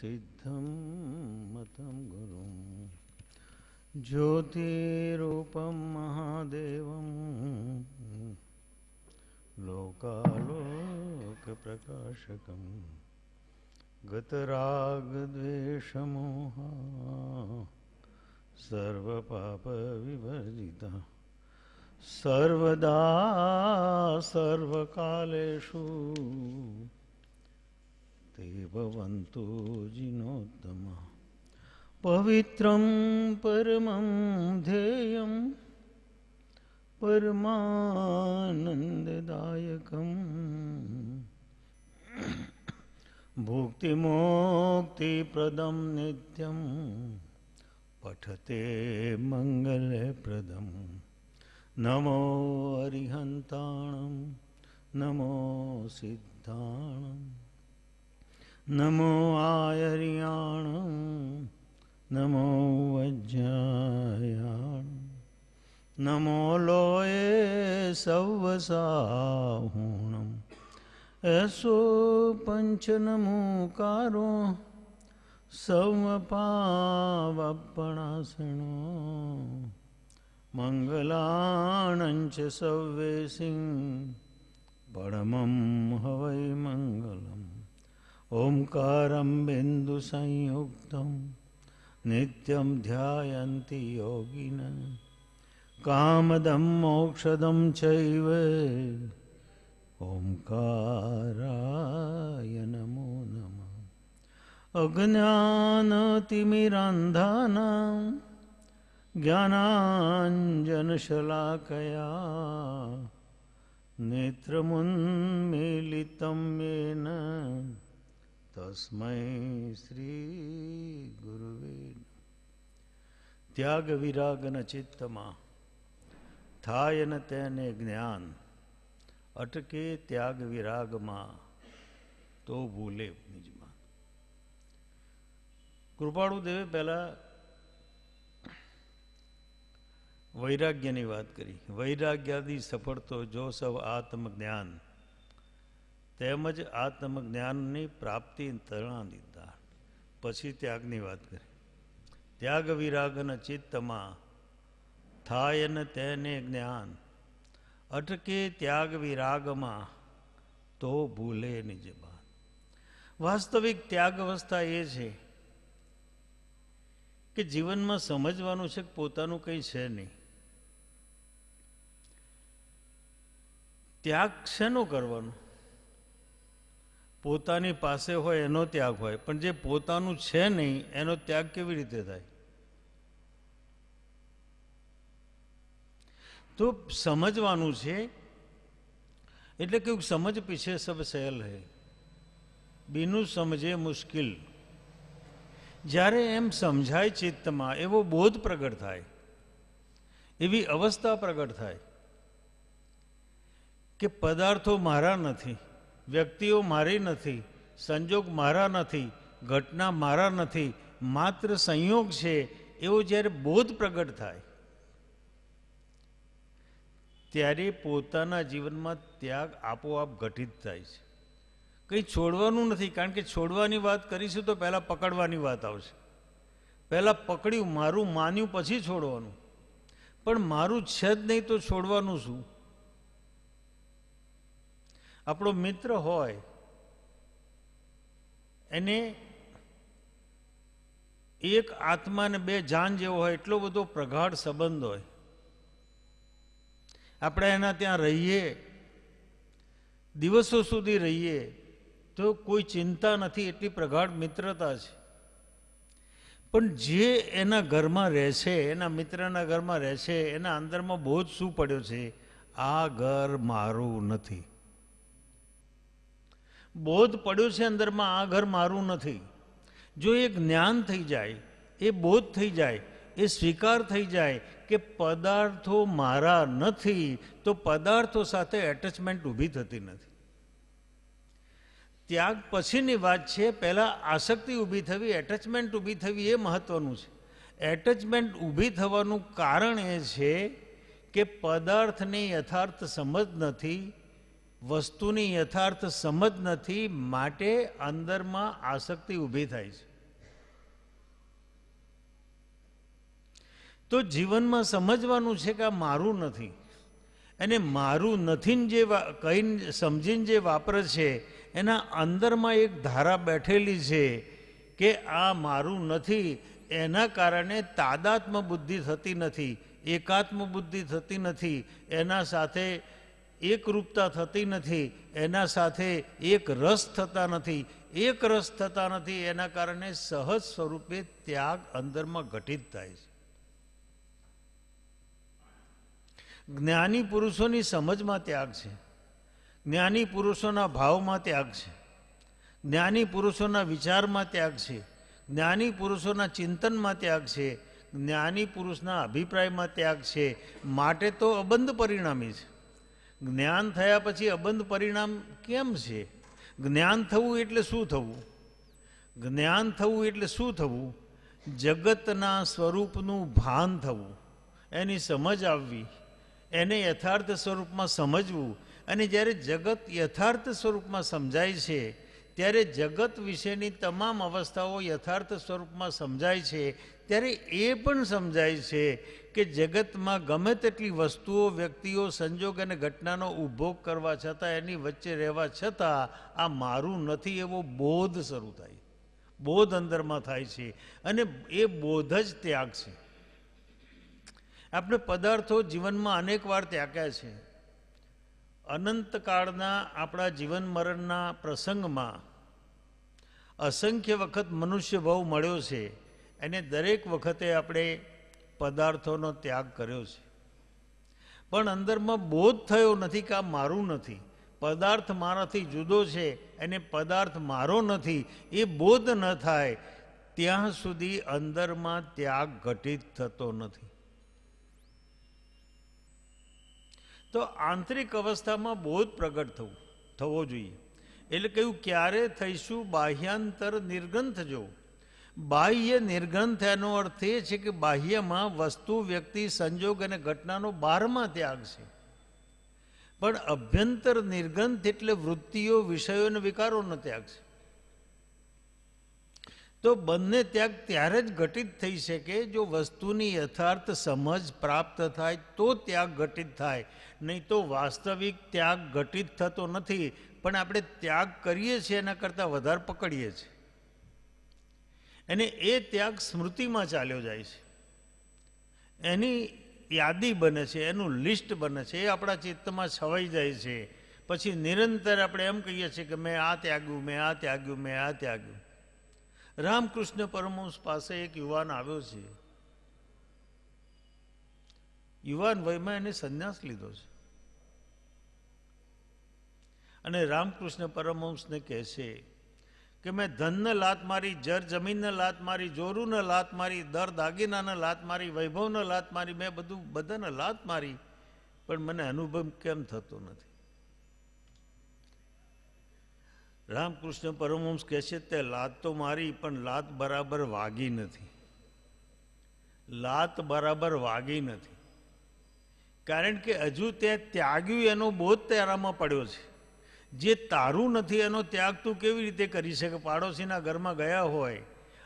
सिद्धं मतं गुरुं ज्योतिरूपं महादेवं लोकालोकप्रकाशकं गतरागद्वेषमोहा सर्वपापविवर्जिता सर्वदा सर्वकालेषु ते भवन्तु जिनोत्तमः पवित्रं परमं ध्येयं परमानन्ददायकम् भुक्तिमोक्तिप्रदं नित्यं पठते मङ्गलप्रदं नमो हरिहन्ताणं नमो सिद्धाणम् नमो आयर्याण नमो वज्रायाण नमो लोये सवसाहूणम् એસો પંચનમુકારો સવપાવપણાસણો મંગલાણંચ સવ્વેસિં પરમમ હવૈ મંગલમ ઓમકારમ બિંદુ સંયુક્તમ નિત્યમ ધ્યાયંતિ યોગિન કામદમ મોક્ષદમ ચૈવે ઓમકારાય નમો નમ અજ્ઞાનતિમિરાંધાના જ્ઞાનાંજનશલાકયા નેત્રમુન્મીલિતમ યેન તસ્મય શ્રી ગુરુવે ત્યાગ વિરાગના ચિત્તમાં થાય ને તેને જ્ઞાન અટકે ત્યાગ વિરાગમાં તો ભૂલે નિજમાન કૃપાળુ દેવે પહેલાં વૈરાગ્યની વાત કરી વૈરાગ્યાદી સફળતો જો સવ આત્મ જ્ઞાન તેમજ આત્મજ્ઞાનની પ્રાપ્તિ તરણા દીધા પછી ત્યાગની વાત કરી ત્યાગ વિરાગન ચિત્તમાં થાય ને તેને જ્ઞાન અટકે ત્યાગ વિરાગમાં તો ભૂલે નિજ બાદ વાસ્તવિક ત્યાગ અવસ્થા એ છે કે જીવનમાં સમજવાનું છે કે પોતાનું કંઈ છે નહીં ત્યાગ શેનો કરવાનો પોતાની પાસે હોય એનો ત્યાગ હોય પણ જે પોતાનું છે નહીં એનો ત્યાગ કેવી રીતે થાય તો સમજવાનું છે એટલે કેવું સમજ પીછે સબ સહેલ રહે બીનું સમજે મુશ્કેલ જ્યારે એમ સમજાય ચિત્તમાં એવો બોધ પ્રગટ થાય એવી અવસ્થા પ્રગટ થાય કે પદાર્થો મારા નથી વ્યક્તિઓ મારી નથી સંજોગ મારા નથી ઘટના મારા નથી માત્ર સંયોગ છે એવો જ્યારે બોધ પ્રગટ થાય ત્યારે પોતાના જીવનમાં ત્યાગ આપોઆપ ઘટિત થાય છે કંઈ છોડવાનું નથી કારણ કે છોડવાની વાત કરીશું તો પહેલાં પકડવાની વાત આવશે પહેલાં પકડ્યું મારું માન્યું પછી છોડવાનું પણ મારું છે જ નહીં તો છોડવાનું શું આપણો મિત્ર હોય એને એક આત્માને બે જાન જેવો હોય એટલો બધો પ્રગાઢ સંબંધ હોય આપણે એના ત્યાં રહીએ દિવસો સુધી રહીએ તો કોઈ ચિંતા નથી એટલી પ્રગાઢ મિત્રતા છે પણ જે એના ઘરમાં રહેશે એના મિત્રના ઘરમાં રહેશે એના અંદરમાં બહુ જ શું પડ્યો છે આ ઘર મારું નથી બોધ પડ્યો છે અંદરમાં આ ઘર મારું નથી જો એ જ્ઞાન થઈ જાય એ બોધ થઈ જાય એ સ્વીકાર થઈ જાય કે પદાર્થો મારા નથી તો પદાર્થો સાથે એટેચમેન્ટ ઊભી થતી નથી ત્યાગ પછીની વાત છે પહેલાં આસક્તિ ઊભી થવી એટેચમેન્ટ ઊભી થવી એ મહત્ત્વનું છે એટેચમેન્ટ ઊભી થવાનું કારણ એ છે કે પદાર્થની યથાર્થ સમજ નથી વસ્તુની યથાર્થ સમજ નથી માટે અંદરમાં આસક્તિ ઊભી થાય છે તો જીવનમાં સમજવાનું છે કે આ મારું નથી અને મારું નથી જે કહીને સમજીને જે વાપરે છે એના અંદરમાં એક ધારા બેઠેલી છે કે આ મારું નથી એના કારણે તાદાત્મ બુદ્ધિ થતી નથી એકાત્મ બુદ્ધિ થતી નથી એના સાથે એકરૂપતા થતી નથી એના સાથે એક રસ થતા નથી એક રસ થતા નથી એના કારણે સહજ સ્વરૂપે ત્યાગ અંદરમાં ઘટિત થાય છે જ્ઞાની પુરુષોની સમજમાં ત્યાગ છે જ્ઞાની પુરુષોના ભાવમાં ત્યાગ છે જ્ઞાની પુરુષોના વિચારમાં ત્યાગ છે જ્ઞાની પુરુષોના ચિંતનમાં ત્યાગ છે જ્ઞાની પુરુષના અભિપ્રાયમાં ત્યાગ છે માટે તો અબંધ પરિણામી છે જ્ઞાન થયા પછી અબંધ પરિણામ કેમ છે જ્ઞાન થવું એટલે શું થવું જ્ઞાન થવું એટલે શું થવું જગતના સ્વરૂપનું ભાન થવું એની સમજ આવવી એને યથાર્થ સ્વરૂપમાં સમજવું અને જ્યારે જગત યથાર્થ સ્વરૂપમાં સમજાય છે ત્યારે જગત વિશેની તમામ અવસ્થાઓ યથાર્થ સ્વરૂપમાં સમજાય છે ત્યારે એ પણ સમજાય છે કે જગતમાં ગમે તેટલી વસ્તુઓ વ્યક્તિઓ સંજોગ અને ઘટનાનો ઉભોગ કરવા છતાં એની વચ્ચે રહેવા છતાં આ મારું નથી એવો બોધ શરૂ થાય બોધ અંદરમાં થાય છે અને એ બોધ જ ત્યાગ છે આપણે પદાર્થો જીવનમાં અનેક વાર ત્યાગ્યા છે અનંતકાળના આપણા જીવન મરણના પ્રસંગમાં અસંખ્ય વખત મનુષ્ય ભાવ મળ્યો છે એને દરેક વખતે આપણે પદાર્થોનો ત્યાગ કર્યો છે પણ અંદરમાં બોધ થયો નથી કે આ મારું નથી પદાર્થ મારાથી જુદો છે અને પદાર્થ મારો નથી એ બોધ ન થાય ત્યાં સુધી અંદરમાં ત્યાગ ઘટિત થતો નથી તો આંતરિક અવસ્થામાં બોધ પ્રગટ થવું થવો જોઈએ એટલે કહ્યું ક્યારે થઈશું બાહ્યાંતર નિર્ગંથ જવું બાહ્ય નિર્ગણ થયાનો અર્થ એ છે કે બાહ્યમાં વસ્તુ વ્યક્તિ સંજોગ અને ઘટનાનો બારમાં ત્યાગ છે પણ અભ્યંતર નિર્ગંથ એટલે વૃત્તિઓ વિષયો અને વિકારોનો ત્યાગ છે તો બંને ત્યાગ ત્યારે જ ઘટિત થઈ શકે જો વસ્તુની યથાર્થ સમજ પ્રાપ્ત થાય તો ત્યાગ ઘટિત થાય નહીં તો વાસ્તવિક ત્યાગ ઘટિત થતો નથી પણ આપણે ત્યાગ કરીએ છીએ એના કરતાં વધારે પકડીએ છીએ અને એ ત્યાગ સ્મૃતિમાં ચાલ્યો જાય છે એની યાદી બને છે એનું લિસ્ટ બને છે એ આપણા ચિત્તમાં છવાઈ જાય છે પછી નિરંતર આપણે એમ કહીએ છીએ કે મેં આ ત્યાગ્યું મેં આ ત્યાગ્યું મેં આ ત્યાગ્યું રામકૃષ્ણ પરમહંસ પાસે એક યુવાન આવ્યો છે યુવાન વયમાં એને સંન્યાસ લીધો છે અને રામકૃષ્ણ પરમહંસને કહે છે કે મેં ધનને લાત મારી જર જમીનને લાત મારી જોરુને લાત મારી દર દાગીનાને લાત મારી વૈભવને લાત મારી મેં બધું બધાને લાત મારી પણ મને અનુભવ કેમ થતો નથી રામકૃષ્ણ પરમહંસ કહે છે તે લાત તો મારી પણ લાત બરાબર વાગી નથી લાત બરાબર વાગી નથી કારણ કે હજુ તે ત્યાગ્યું એનો બોધ તારામાં પડ્યો છે જે તારું નથી એનો ત્યાગ તું કેવી રીતે કરી શકે પાડોશીના ઘરમાં ગયા હોય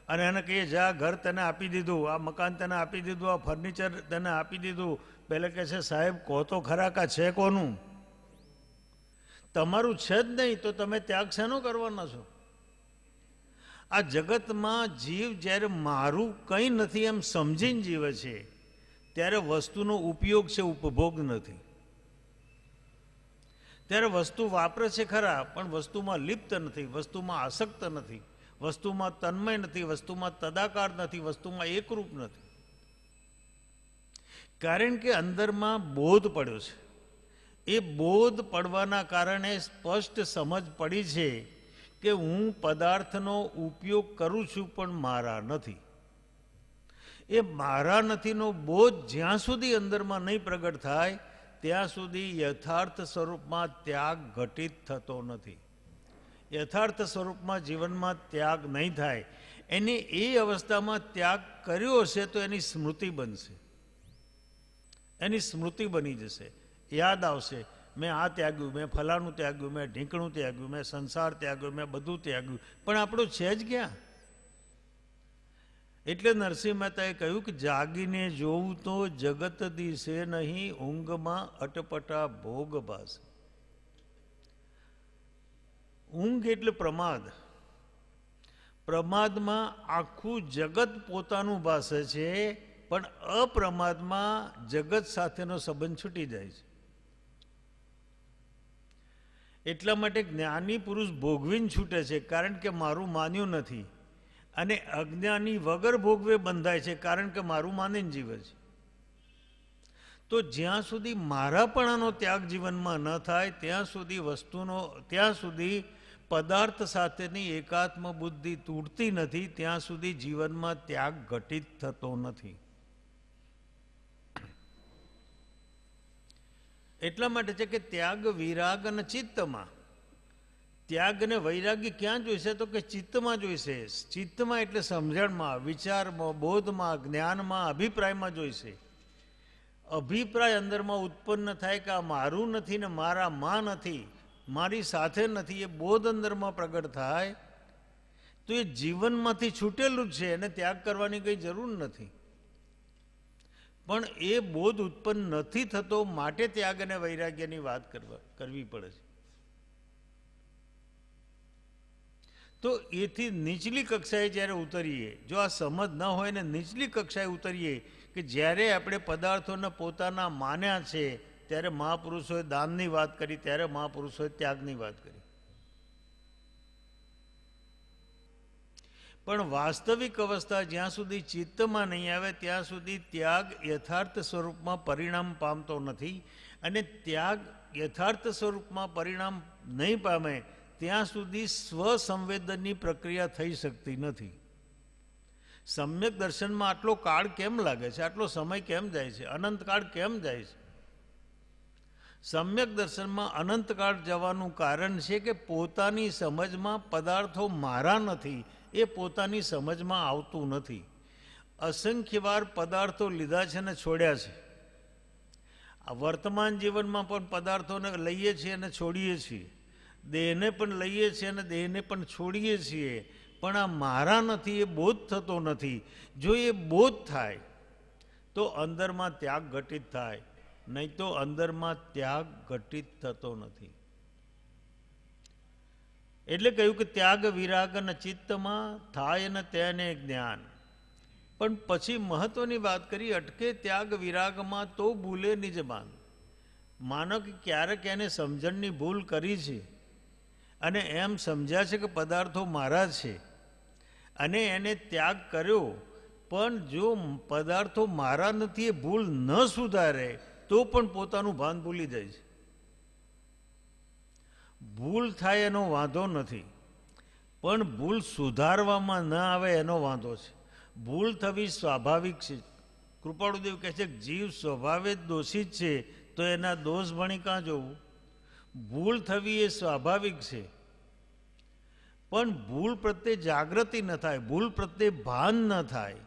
અને એને કહીએ જા ઘર તને આપી દીધું આ મકાન તને આપી દીધું આ ફર્નિચર તને આપી દીધું પહેલે કહે છે સાહેબ કહો તો ખરાકા છે કોનું તમારું છે જ નહીં તો તમે ત્યાગ શેનો કરવાના છો આ જગતમાં જીવ જ્યારે મારું કંઈ નથી એમ સમજીને જીવે છે ત્યારે વસ્તુનો ઉપયોગ છે ઉપભોગ નથી ત્યારે વસ્તુ વાપરે છે ખરા પણ વસ્તુમાં લિપ્ત નથી વસ્તુમાં આસક્ત નથી વસ્તુમાં તન્મય નથી વસ્તુમાં તદાકાર નથી વસ્તુમાં એકરૂપ નથી કારણ કે અંદરમાં બોધ પડ્યો છે એ બોધ પડવાના કારણે સ્પષ્ટ સમજ પડી છે કે હું પદાર્થનો ઉપયોગ કરું છું પણ મારા નથી એ મારા નથીનો બોધ જ્યાં સુધી અંદરમાં નહીં પ્રગટ થાય ત્યાં સુધી યથાર્થ સ્વરૂપમાં ત્યાગ ઘટિત થતો નથી યથાર્થ સ્વરૂપમાં જીવનમાં ત્યાગ નહીં થાય એની એ અવસ્થામાં ત્યાગ કર્યો હશે તો એની સ્મૃતિ બનશે એની સ્મૃતિ બની જશે યાદ આવશે મેં આ ત્યાગ્યું મેં ફલાણું ત્યાગ્યું મેં ઢીંકણું ત્યાગ્યું મેં સંસાર ત્યાગ્યું મેં બધું ત્યાગ્યું પણ આપણું છે જ ક્યાં એટલે નરસિંહ મહેતાએ કહ્યું કે જાગીને જોવું તો જગત દિશે નહીં ઊંઘમાં અટપટા ભોગ ભાસે ઊંઘ એટલે પ્રમાદ પ્રમાદમાં આખું જગત પોતાનું ભાષે છે પણ અપ્રમાદમાં જગત સાથેનો સંબંધ છૂટી જાય છે એટલા માટે જ્ઞાની પુરુષ ભોગવીને છૂટે છે કારણ કે મારું માન્યું નથી અને અજ્ઞાની વગર ભોગવે બંધાય છે કારણ કે મારું માનીન જીવે છે તો જ્યાં સુધી મારાપણાનો ત્યાગ જીવનમાં ન થાય ત્યાં સુધી વસ્તુનો ત્યાં સુધી પદાર્થ સાથેની એકાત્મ બુદ્ધિ તૂટતી નથી ત્યાં સુધી જીવનમાં ત્યાગ ઘટિત થતો નથી એટલા માટે છે કે ત્યાગ વિરાગ અને ચિત્તમાં ત્યાગ અને વૈરાગ્ય ક્યાં જોઈશે તો કે ચિત્તમાં જોઈશે ચિત્તમાં એટલે સમજણમાં વિચારમાં બોધમાં જ્ઞાનમાં અભિપ્રાયમાં જોઈશે અભિપ્રાય અંદરમાં ઉત્પન્ન થાય કે આ મારું નથી ને મારા મા નથી મારી સાથે નથી એ બોધ અંદરમાં પ્રગટ થાય તો એ જીવનમાંથી છૂટેલું જ છે એને ત્યાગ કરવાની કંઈ જરૂર નથી પણ એ બોધ ઉત્પન્ન નથી થતો માટે ત્યાગ અને વૈરાગ્યની વાત કરવા કરવી પડે છે તો એથી નીચલી કક્ષાએ જ્યારે ઉતરીએ જો આ સમજ ન હોય ને નીચલી કક્ષાએ ઉતરીએ કે જ્યારે આપણે પદાર્થોને પોતાના માન્યા છે ત્યારે મહાપુરુષોએ દાનની વાત કરી ત્યારે મહાપુરુષોએ ત્યાગની વાત કરી પણ વાસ્તવિક અવસ્થા જ્યાં સુધી ચિત્તમાં નહીં આવે ત્યાં સુધી ત્યાગ યથાર્થ સ્વરૂપમાં પરિણામ પામતો નથી અને ત્યાગ યથાર્થ સ્વરૂપમાં પરિણામ નહીં પામે ત્યાં સુધી સ્વસંવેદનની પ્રક્રિયા થઈ શકતી નથી સમ્યક દર્શનમાં આટલો કાળ કેમ લાગે છે આટલો સમય કેમ જાય છે અનંતકાળ કેમ જાય છે સમ્યક દર્શનમાં અનંતકાળ જવાનું કારણ છે કે પોતાની સમજમાં પદાર્થો મારા નથી એ પોતાની સમજમાં આવતું નથી અસંખ્યવાર પદાર્થો લીધા છે અને છોડ્યા છે આ વર્તમાન જીવનમાં પણ પદાર્થોને લઈએ છીએ અને છોડીએ છીએ દેહને પણ લઈએ છીએ અને દેહને પણ છોડીએ છીએ પણ આ મારા નથી એ બોધ થતો નથી જો એ બોધ થાય તો અંદરમાં ત્યાગ ઘટિત થાય નહીં તો અંદરમાં ત્યાગ ઘટિત થતો નથી એટલે કહ્યું કે ત્યાગ વિરાગ અને ચિત્તમાં થાય ને તેને જ્ઞાન પણ પછી મહત્વની વાત કરી અટકે ત્યાગ વિરાગમાં તો ભૂલે નિજ માન માનો કે ક્યારેક એને સમજણની ભૂલ કરી છે અને એમ સમજ્યા છે કે પદાર્થો મારા છે અને એને ત્યાગ કર્યો પણ જો પદાર્થો મારા નથી એ ભૂલ ન સુધારે તો પણ પોતાનું ભાન ભૂલી જાય છે ભૂલ થાય એનો વાંધો નથી પણ ભૂલ સુધારવામાં ન આવે એનો વાંધો છે ભૂલ થવી સ્વાભાવિક છે કૃપાળુદેવ કહે છે જીવ સ્વભાવે જ દોષિત છે તો એના દોષ ભણી ક્યાં જોવું ભૂલ થવી એ સ્વાભાવિક છે પણ ભૂલ પ્રત્યે જાગૃતિ ન થાય ભૂલ પ્રત્યે ભાન ન થાય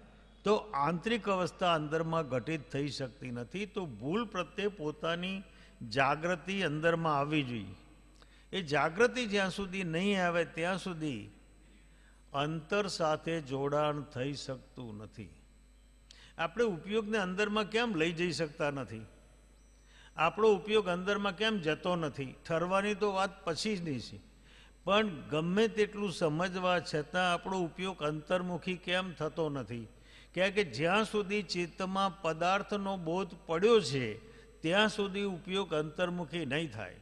તો આંતરિક અવસ્થા અંદરમાં ઘટિત થઈ શકતી નથી તો ભૂલ પ્રત્યે પોતાની જાગૃતિ અંદરમાં આવવી જોઈએ એ જાગૃતિ જ્યાં સુધી નહીં આવે ત્યાં સુધી અંતર સાથે જોડાણ થઈ શકતું નથી આપણે ઉપયોગને અંદરમાં કેમ લઈ જઈ શકતા નથી આપણો ઉપયોગ અંદરમાં કેમ જતો નથી ઠરવાની તો વાત પછી જ નહીં છે પણ ગમે તેટલું સમજવા છતાં આપણો ઉપયોગ અંતર્મુખી કેમ થતો નથી ક્યાં કે જ્યાં સુધી ચિત્તમાં પદાર્થનો બોધ પડ્યો છે ત્યાં સુધી ઉપયોગ અંતર્મુખી નહીં થાય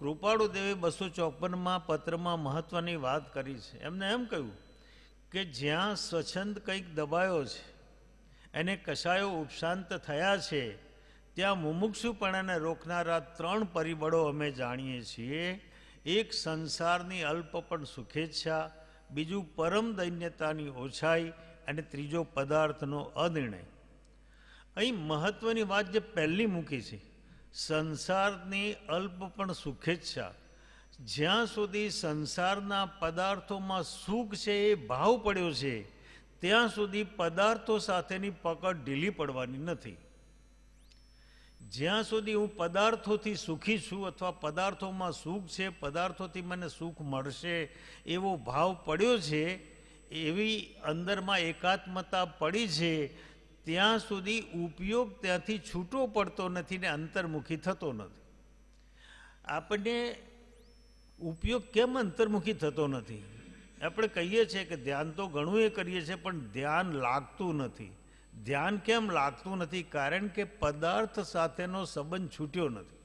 કૃપાળુદેવે બસો ચોપનમાં પત્રમાં મહત્ત્વની વાત કરી છે એમને એમ કહ્યું કે જ્યાં સ્વચ્છંદ કંઈક દબાયો છે એને કશાયો ઉપશાંત થયા છે ત્યાં મુમુક્ષુપણાને રોકનારા ત્રણ પરિબળો અમે જાણીએ છીએ એક સંસારની અલ્પ પણ સુખેચ્છા બીજું પરમ દૈન્યતાની ઓછાઈ અને ત્રીજો પદાર્થનો અનિર્ણય અહીં મહત્વની વાત જે પહેલી મૂકી છે સંસારની અલ્પ પણ સુખેચ્છા જ્યાં સુધી સંસારના પદાર્થોમાં સુખ છે એ ભાવ પડ્યો છે ત્યાં સુધી પદાર્થો સાથેની પકડ ઢીલી પડવાની નથી જ્યાં સુધી હું પદાર્થોથી સુખી છું અથવા પદાર્થોમાં સુખ છે પદાર્થોથી મને સુખ મળશે એવો ભાવ પડ્યો છે એવી અંદરમાં એકાત્મતા પડી છે ત્યાં સુધી ઉપયોગ ત્યાંથી છૂટો પડતો નથી ને અંતર્મુખી થતો નથી આપણને ઉપયોગ કેમ અંતર્મુખી થતો નથી આપણે કહીએ છીએ કે ધ્યાન તો ઘણું એ કરીએ છીએ પણ ધ્યાન લાગતું નથી ધ્યાન કેમ લાગતું નથી કારણ કે પદાર્થ સાથેનો સંબંધ છૂટ્યો નથી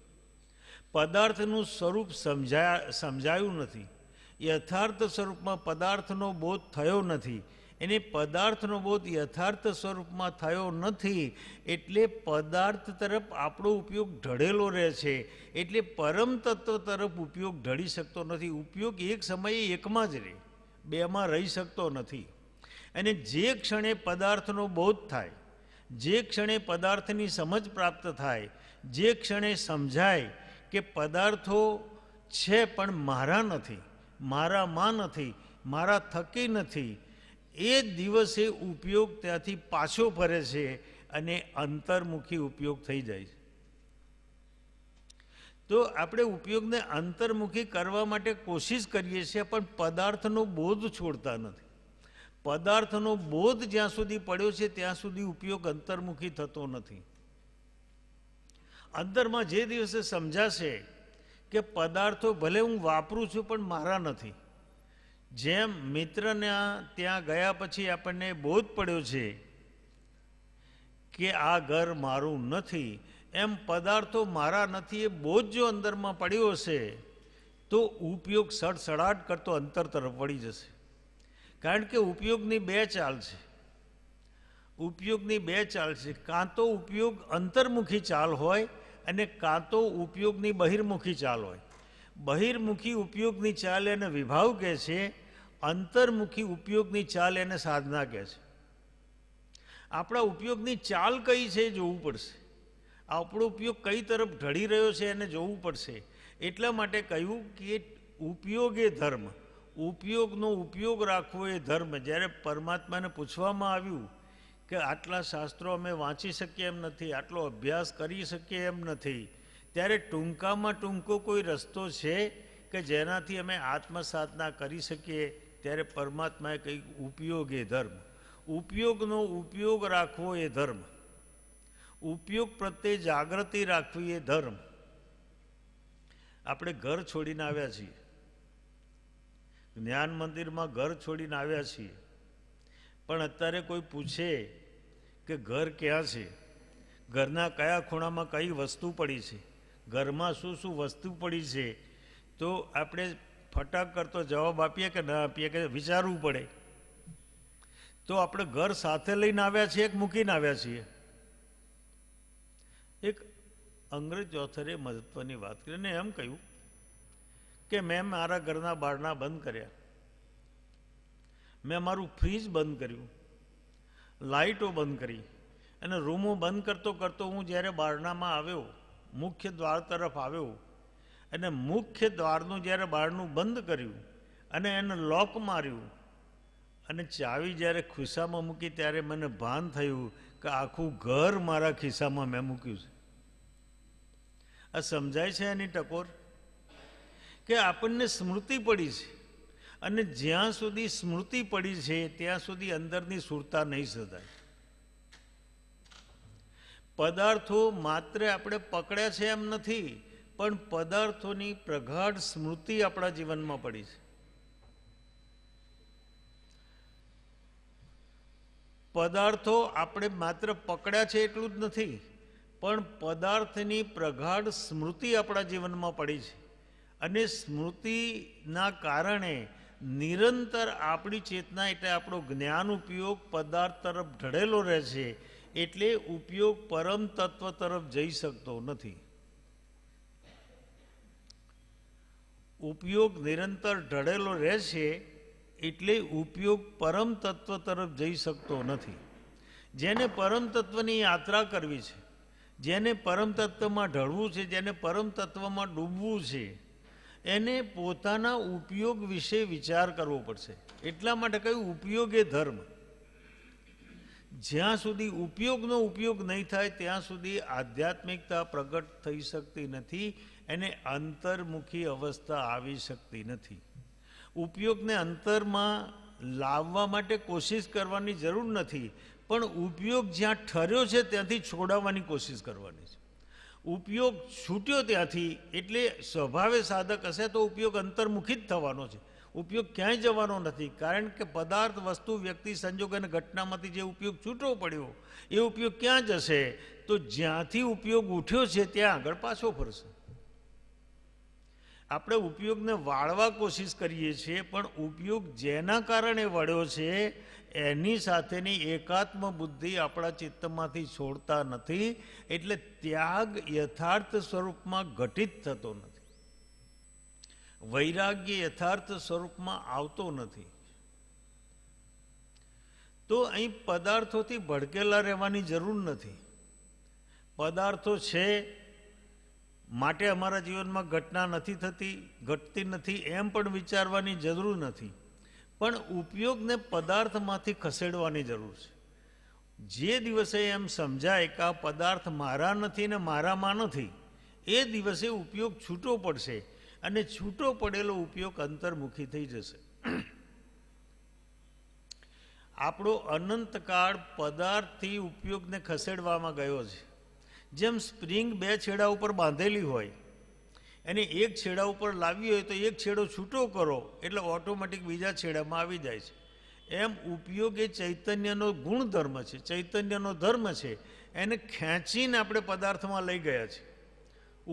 પદાર્થનું સ્વરૂપ સમજાયા સમજાયું નથી યથાર્થ સ્વરૂપમાં પદાર્થનો બોધ થયો નથી એને પદાર્થનો બોધ યથાર્થ સ્વરૂપમાં થયો નથી એટલે પદાર્થ તરફ આપણો ઉપયોગ ઢળેલો રહે છે એટલે પરમ તત્વ તરફ ઉપયોગ ઢળી શકતો નથી ઉપયોગ એક સમયે એકમાં જ રહે બેમાં રહી શકતો નથી અને જે ક્ષણે પદાર્થનો બોધ થાય જે ક્ષણે પદાર્થની સમજ પ્રાપ્ત થાય જે ક્ષણે સમજાય કે પદાર્થો છે પણ મારા નથી મારામાં નથી મારા થકી નથી એ દિવસે ઉપયોગ ત્યાંથી પાછો ફરે છે અને અંતર્મુખી ઉપયોગ થઈ જાય છે તો આપણે ઉપયોગને અંતર્મુખી કરવા માટે કોશિશ કરીએ છીએ પણ પદાર્થનો બોધ છોડતા નથી પદાર્થનો બોધ જ્યાં સુધી પડ્યો છે ત્યાં સુધી ઉપયોગ અંતર્મુખી થતો નથી અંતરમાં જે દિવસે સમજાશે કે પદાર્થો ભલે હું વાપરું છું પણ મારા નથી જેમ મિત્રના ત્યાં ગયા પછી આપણને બોધ પડ્યો છે કે આ ઘર મારું નથી એમ પદાર્થો મારા નથી એ બોધ જો અંદરમાં પડ્યો હશે તો ઉપયોગ સડસડાટ કરતો અંતર તરફ વળી જશે કારણ કે ઉપયોગની બે ચાલ છે ઉપયોગની બે ચાલ છે કાં તો ઉપયોગ અંતર્મુખી ચાલ હોય અને કાં તો ઉપયોગની બહિર્મુખી ચાલ હોય બહિર્મુખી ઉપયોગની ચાલ એને વિભાવ કહે છે અંતર્મુખી ઉપયોગની ચાલ એને સાધના કહે છે આપણા ઉપયોગની ચાલ કઈ છે એ જોવું પડશે આપણો ઉપયોગ કઈ તરફ ઢળી રહ્યો છે એને જોવું પડશે એટલા માટે કહ્યું કે ઉપયોગે ધર્મ ઉપયોગનો ઉપયોગ રાખવો એ ધર્મ જ્યારે પરમાત્માને પૂછવામાં આવ્યું કે આટલા શાસ્ત્રો અમે વાંચી શકીએ એમ નથી આટલો અભ્યાસ કરી શકીએ એમ નથી ત્યારે ટૂંકામાં ટૂંકો કોઈ રસ્તો છે કે જેનાથી અમે આત્મસાધના કરી શકીએ ત્યારે પરમાત્માએ કંઈક ઉપયોગ એ ધર્મ ઉપયોગનો ઉપયોગ રાખવો એ ધર્મ ઉપયોગ પ્રત્યે જાગૃતિ રાખવી એ ધર્મ આપણે ઘર છોડીને આવ્યા છીએ જ્ઞાન મંદિરમાં ઘર છોડીને આવ્યા છીએ પણ અત્યારે કોઈ પૂછે કે ઘર ક્યાં છે ઘરના કયા ખૂણામાં કઈ વસ્તુ પડી છે ઘરમાં શું શું વસ્તુ પડી છે તો આપણે ફટાક કરતો જવાબ આપીએ કે ન આપીએ કે વિચારવું પડે તો આપણે ઘર સાથે લઈને આવ્યા છીએ એક મૂકીને આવ્યા છીએ એક અંગ્રેજ ઓથરે મહત્વની વાત કરીને એમ કહ્યું કે મેં મારા ઘરના બારણા બંધ કર્યા મેં મારું ફ્રીજ બંધ કર્યું લાઇટો બંધ કરી અને રૂમો બંધ કરતો કરતો હું જ્યારે બારણામાં આવ્યો મુખ્ય દ્વાર તરફ આવ્યો અને મુખ્ય દ્વારનું જ્યારે બારણું બંધ કર્યું અને એને લોક માર્યું અને ચાવી જ્યારે ખિસ્સામાં મૂકી ત્યારે મને ભાન થયું કે આખું ઘર મારા ખિસ્સામાં મેં મૂક્યું છે આ સમજાય છે એની ટકોર કે આપણને સ્મૃતિ પડી છે અને જ્યાં સુધી સ્મૃતિ પડી છે ત્યાં સુધી અંદરની સુરતા નહીં સદાય પદાર્થો માત્ર આપણે પકડ્યા છે એમ નથી પણ પદાર્થોની પ્રગાઢ સ્મૃતિ આપણા જીવનમાં પડી છે પદાર્થો આપણે માત્ર પકડ્યા છે એટલું જ નથી પણ પદાર્થની પ્રગાઢ સ્મૃતિ આપણા જીવનમાં પડી છે અને સ્મૃતિના કારણે નિરંતર આપણી ચેતના એટલે આપણો જ્ઞાન ઉપયોગ પદાર્થ તરફ ઢળેલો રહે છે એટલે ઉપયોગ પરમ તત્વ તરફ જઈ શકતો નથી ઉપયોગ નિરંતર ઢળેલો રહે છે એટલે ઉપયોગ પરમ તત્વ તરફ જઈ શકતો નથી જેને પરમ તત્વની યાત્રા કરવી છે જેને પરમ તત્વમાં ઢળવું છે જેને પરમ તત્વમાં ડૂબવું છે એને પોતાના ઉપયોગ વિશે વિચાર કરવો પડશે એટલા માટે કહ્યું એ ધર્મ જ્યાં સુધી ઉપયોગનો ઉપયોગ નહીં થાય ત્યાં સુધી આધ્યાત્મિકતા પ્રગટ થઈ શકતી નથી એને અંતર્મુખી અવસ્થા આવી શકતી નથી ઉપયોગને અંતરમાં લાવવા માટે કોશિશ કરવાની જરૂર નથી પણ ઉપયોગ જ્યાં ઠર્યો છે ત્યાંથી છોડાવવાની કોશિશ કરવાની છે ઉપયોગ છૂટ્યો ત્યાંથી એટલે સ્વભાવે સાધક હશે તો ઉપયોગ અંતર્મુખી જ થવાનો છે ઉપયોગ ક્યાંય જવાનો નથી કારણ કે પદાર્થ વસ્તુ વ્યક્તિ સંજોગ અને ઘટનામાંથી જે ઉપયોગ છૂટવો પડ્યો એ ઉપયોગ ક્યાં જશે તો જ્યાંથી ઉપયોગ ઉઠ્યો છે ત્યાં આગળ પાછો ફરશે આપણે ઉપયોગને વાળવા કોશિશ કરીએ છીએ પણ ઉપયોગ જેના કારણે વળ્યો છે એની સાથેની એકાત્મ બુદ્ધિ આપણા ચિત્તમાંથી છોડતા નથી એટલે ત્યાગ યથાર્થ સ્વરૂપમાં ઘટિત થતો નથી વૈરાગ્ય યથાર્થ સ્વરૂપમાં આવતો નથી તો અહીં પદાર્થોથી ભડકેલા રહેવાની જરૂર નથી પદાર્થો છે માટે અમારા જીવનમાં ઘટના નથી થતી ઘટતી નથી એમ પણ વિચારવાની જરૂર નથી પણ ઉપયોગને પદાર્થમાંથી ખસેડવાની જરૂર છે જે દિવસે એમ સમજાય કે આ પદાર્થ મારા નથી ને મારામાં નથી એ દિવસે ઉપયોગ છૂટો પડશે અને છૂટો પડેલો ઉપયોગ અંતર્મુખી થઈ જશે આપણો અનંતકાળ પદાર્થથી ઉપયોગને ખસેડવામાં ગયો છે જેમ સ્પ્રિંગ બે છેડા ઉપર બાંધેલી હોય એને એક છેડા ઉપર લાવવી હોય તો એક છેડો છૂટો કરો એટલે ઓટોમેટિક બીજા છેડામાં આવી જાય છે એમ ઉપયોગ એ ચૈતન્યનો ગુણધર્મ છે ચૈતન્યનો ધર્મ છે એને ખેંચીને આપણે પદાર્થમાં લઈ ગયા છે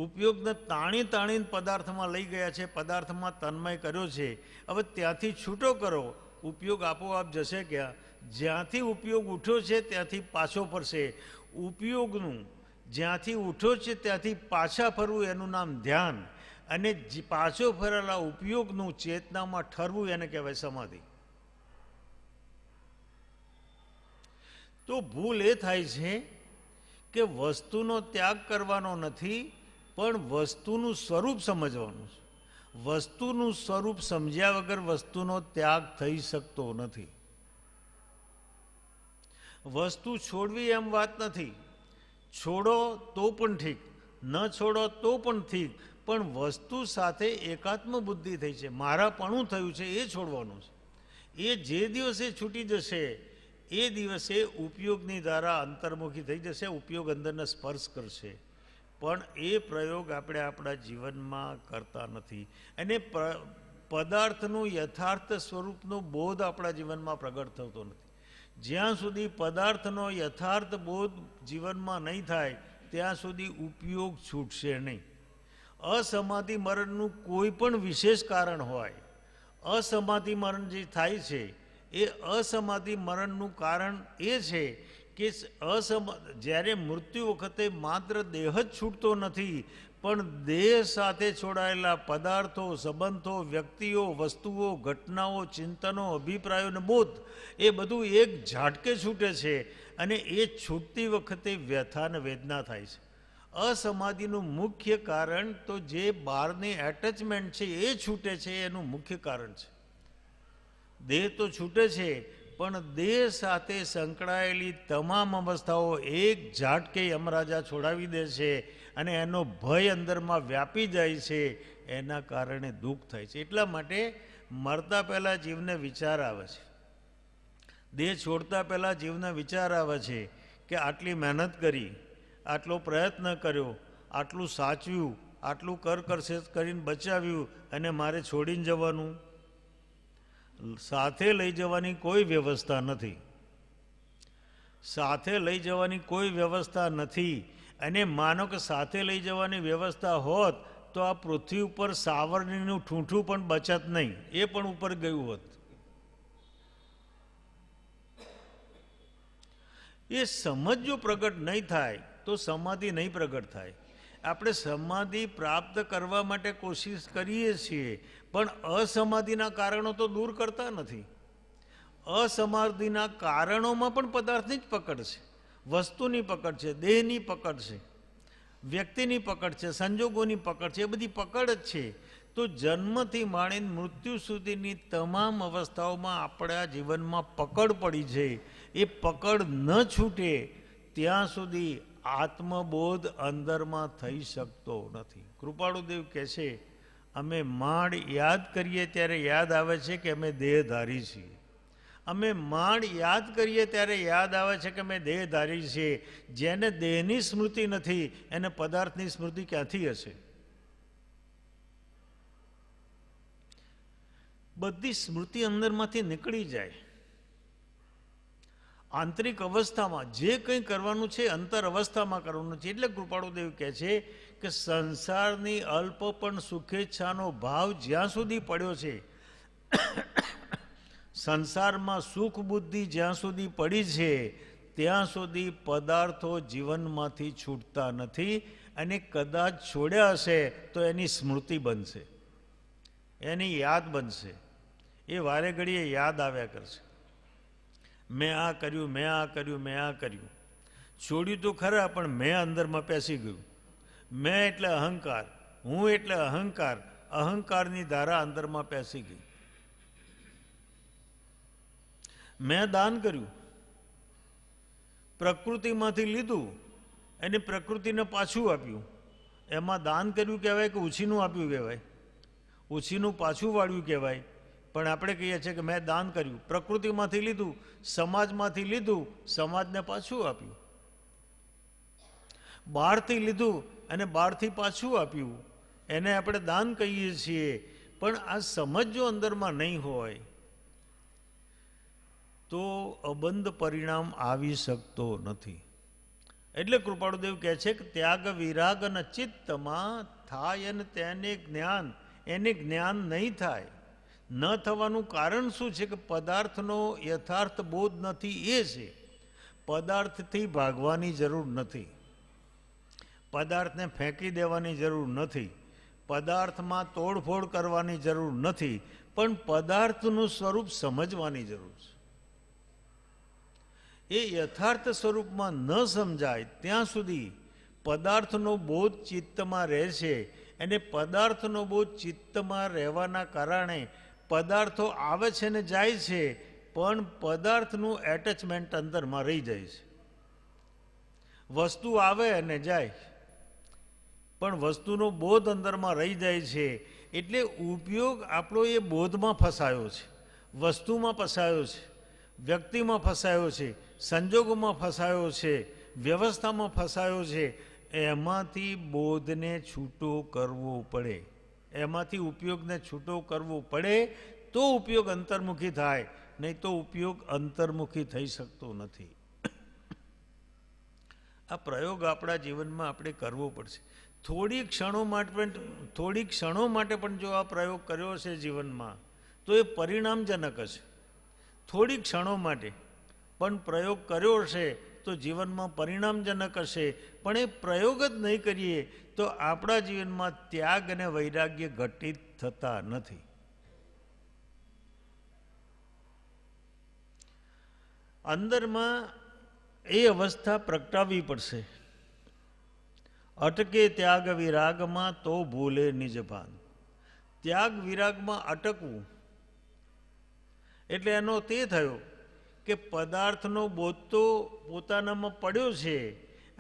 ઉપયોગને તાણી તાણીને પદાર્થમાં લઈ ગયા છે પદાર્થમાં તન્મય કર્યો છે હવે ત્યાંથી છૂટો કરો ઉપયોગ આપોઆપ જશે ક્યાં જ્યાંથી ઉપયોગ ઉઠ્યો છે ત્યાંથી પાછો ફરશે ઉપયોગનું જ્યાંથી ઉઠો છે ત્યાંથી પાછા ફરવું એનું નામ ધ્યાન અને પાછો ફરેલા ઉપયોગનું ચેતનામાં ઠરવું એને કહેવાય સમાધિ તો ભૂલ એ થાય છે કે વસ્તુનો ત્યાગ કરવાનો નથી પણ વસ્તુનું સ્વરૂપ સમજવાનું છે વસ્તુનું સ્વરૂપ સમજ્યા વગર વસ્તુનો ત્યાગ થઈ શકતો નથી વસ્તુ છોડવી એમ વાત નથી છોડો તો પણ ઠીક ન છોડો તો પણ ઠીક પણ વસ્તુ સાથે એકાત્મ બુદ્ધિ થઈ છે મારાપણું થયું છે એ છોડવાનું છે એ જે દિવસે છૂટી જશે એ દિવસે ઉપયોગની દ્વારા અંતર્મુખી થઈ જશે ઉપયોગ અંદરને સ્પર્શ કરશે પણ એ પ્રયોગ આપણે આપણા જીવનમાં કરતા નથી અને પદાર્થનું યથાર્થ સ્વરૂપનો બોધ આપણા જીવનમાં પ્રગટ થતો નથી જ્યાં સુધી પદાર્થનો યથાર્થ બોધ જીવનમાં નહીં થાય ત્યાં સુધી ઉપયોગ છૂટશે નહીં અસમાધિ મરણનું કોઈ પણ વિશેષ કારણ હોય અસમાધિ મરણ જે થાય છે એ અસમાધિ મરણનું કારણ એ છે કે અસમ જ્યારે મૃત્યુ વખતે માત્ર દેહ જ છૂટતો નથી પણ દેહ સાથે છોડાયેલા પદાર્થો સંબંધો વ્યક્તિઓ વસ્તુઓ ઘટનાઓ ચિંતનો અભિપ્રાયોને બોધ એ બધું એક ઝાટકે છૂટે છે અને એ છૂટતી વખતે વ્યથા અને વેદના થાય છે અસમાધિનું મુખ્ય કારણ તો જે બહારની એટેચમેન્ટ છે એ છૂટે છે એનું મુખ્ય કારણ છે દેહ તો છૂટે છે પણ દેહ સાથે સંકળાયેલી તમામ અવસ્થાઓ એક ઝાટકે યમરાજા છોડાવી દે છે અને એનો ભય અંદરમાં વ્યાપી જાય છે એના કારણે દુઃખ થાય છે એટલા માટે મરતા પહેલાં જીવને વિચાર આવે છે દેહ છોડતા પહેલાં જીવને વિચાર આવે છે કે આટલી મહેનત કરી આટલો પ્રયત્ન કર્યો આટલું સાચવ્યું આટલું કરકરશેષ કરીને બચાવ્યું અને મારે છોડીને જવાનું સાથે લઈ જવાની કોઈ વ્યવસ્થા નથી સાથે લઈ જવાની કોઈ વ્યવસ્થા નથી અને માનો કે સાથે લઈ જવાની વ્યવસ્થા હોત તો આ પૃથ્વી ઉપર સાવરણીનું ઠૂંઠું પણ બચત નહીં એ પણ ઉપર ગયું હોત એ સમજ જો પ્રગટ નહીં થાય તો સમાધિ નહીં પ્રગટ થાય આપણે સમાધિ પ્રાપ્ત કરવા માટે કોશિશ કરીએ છીએ પણ અસમાધિના કારણો તો દૂર કરતા નથી અસમાધિના કારણોમાં પણ પદાર્થની જ પકડ છે વસ્તુની પકડ છે દેહની પકડ છે વ્યક્તિની પકડ છે સંજોગોની પકડ છે એ બધી પકડ જ છે તો જન્મથી માણીને મૃત્યુ સુધીની તમામ અવસ્થાઓમાં આપણા જીવનમાં પકડ પડી છે એ પકડ ન છૂટે ત્યાં સુધી આત્મબોધ અંદરમાં થઈ શકતો નથી કૃપાળુદેવ કહે છે અમે માળ યાદ કરીએ ત્યારે યાદ આવે છે કે અમે દેહધારી છીએ અમે માંડ યાદ કરીએ ત્યારે યાદ આવે છે કે અમે ધારી છીએ જેને દેહની સ્મૃતિ નથી એને પદાર્થની સ્મૃતિ ક્યાંથી હશે બધી સ્મૃતિ અંદરમાંથી નીકળી જાય આંતરિક અવસ્થામાં જે કંઈ કરવાનું છે અંતર અવસ્થામાં કરવાનું છે એટલે કૃપાળુદેવ કહે છે કે સંસારની અલ્પ પણ સુખેચ્છાનો ભાવ જ્યાં સુધી પડ્યો છે સંસારમાં સુખ બુદ્ધિ જ્યાં સુધી પડી છે ત્યાં સુધી પદાર્થો જીવનમાંથી છૂટતા નથી અને કદાચ છોડ્યા હશે તો એની સ્મૃતિ બનશે એની યાદ બનશે એ વારે ઘડીએ યાદ આવ્યા કરશે મેં આ કર્યું મેં આ કર્યું મેં આ કર્યું છોડ્યું તો ખરા પણ મેં અંદરમાં પેસી ગયું મેં એટલે અહંકાર હું એટલે અહંકાર અહંકારની ધારા અંદરમાં પેસી ગઈ મેં દાન કર્યું પ્રકૃતિમાંથી લીધું એને પ્રકૃતિને પાછું આપ્યું એમાં દાન કર્યું કહેવાય કે ઉછીનું આપ્યું કહેવાય ઉછીનું પાછું વાળ્યું કહેવાય પણ આપણે કહીએ છીએ કે મેં દાન કર્યું પ્રકૃતિમાંથી લીધું સમાજમાંથી લીધું સમાજને પાછું આપ્યું બહારથી લીધું અને બહારથી પાછું આપ્યું એને આપણે દાન કહીએ છીએ પણ આ સમજ જો અંદરમાં નહીં હોય તો અબંધ પરિણામ આવી શકતો નથી એટલે કૃપાળુદેવ કહે છે કે ત્યાગ વિરાગ અને ચિત્તમાં થાય અને તેને જ્ઞાન એને જ્ઞાન નહીં થાય ન થવાનું કારણ શું છે કે પદાર્થનો યથાર્થ બોધ નથી એ છે પદાર્થથી ભાગવાની જરૂર નથી પદાર્થને ફેંકી દેવાની જરૂર નથી પદાર્થમાં તોડફોડ કરવાની જરૂર નથી પણ પદાર્થનું સ્વરૂપ સમજવાની જરૂર છે એ યથાર્થ સ્વરૂપમાં ન સમજાય ત્યાં સુધી પદાર્થનો બોધ ચિત્તમાં રહે છે અને પદાર્થનો બોધ ચિત્તમાં રહેવાના કારણે પદાર્થો આવે છે ને જાય છે પણ પદાર્થનું એટેચમેન્ટ અંદરમાં રહી જાય છે વસ્તુ આવે અને જાય પણ વસ્તુનો બોધ અંદરમાં રહી જાય છે એટલે ઉપયોગ આપણો એ બોધમાં ફસાયો છે વસ્તુમાં ફસાયો છે વ્યક્તિમાં ફસાયો છે સંજોગોમાં ફસાયો છે વ્યવસ્થામાં ફસાયો છે એમાંથી બોધને છૂટો કરવો પડે એમાંથી ઉપયોગને છૂટો કરવો પડે તો ઉપયોગ અંતર્મુખી થાય નહીં તો ઉપયોગ અંતર્મુખી થઈ શકતો નથી આ પ્રયોગ આપણા જીવનમાં આપણે કરવો પડશે થોડી ક્ષણો માટે પણ થોડી ક્ષણો માટે પણ જો આ પ્રયોગ કર્યો છે જીવનમાં તો એ પરિણામજનક હશે થોડી ક્ષણો માટે પણ પ્રયોગ કર્યો હશે તો જીવનમાં પરિણામજનક હશે પણ એ પ્રયોગ જ નહીં કરીએ તો આપણા જીવનમાં ત્યાગ અને વૈરાગ્ય ઘટિત થતા નથી અંદરમાં એ અવસ્થા પ્રગટાવવી પડશે અટકે ત્યાગ વિરાગમાં તો ભૂલે નિજ ભાન ત્યાગ વિરાગમાં અટકવું એટલે એનો તે થયો કે પદાર્થનો બોતો પોતાનામાં પડ્યો છે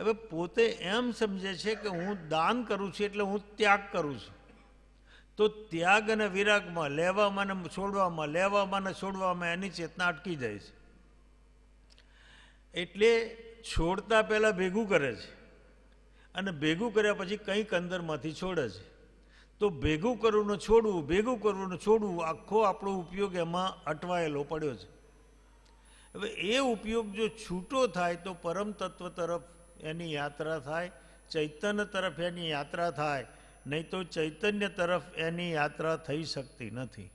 હવે પોતે એમ સમજે છે કે હું દાન કરું છું એટલે હું ત્યાગ કરું છું તો ત્યાગ અને વિરાગમાં લેવામાં ને છોડવામાં લેવામાં ને છોડવામાં એની ચેતના અટકી જાય છે એટલે છોડતા પહેલાં ભેગું કરે છે અને ભેગું કર્યા પછી કંઈક અંદરમાંથી છોડે છે તો ભેગું કરવું ને છોડવું ભેગું કરવું ને છોડવું આખો આપણો ઉપયોગ એમાં અટવાયેલો પડ્યો છે હવે એ ઉપયોગ જો છૂટો થાય તો પરમ તત્વ તરફ એની યાત્રા થાય ચૈતન્ય તરફ એની યાત્રા થાય નહીં તો ચૈતન્ય તરફ એની યાત્રા થઈ શકતી નથી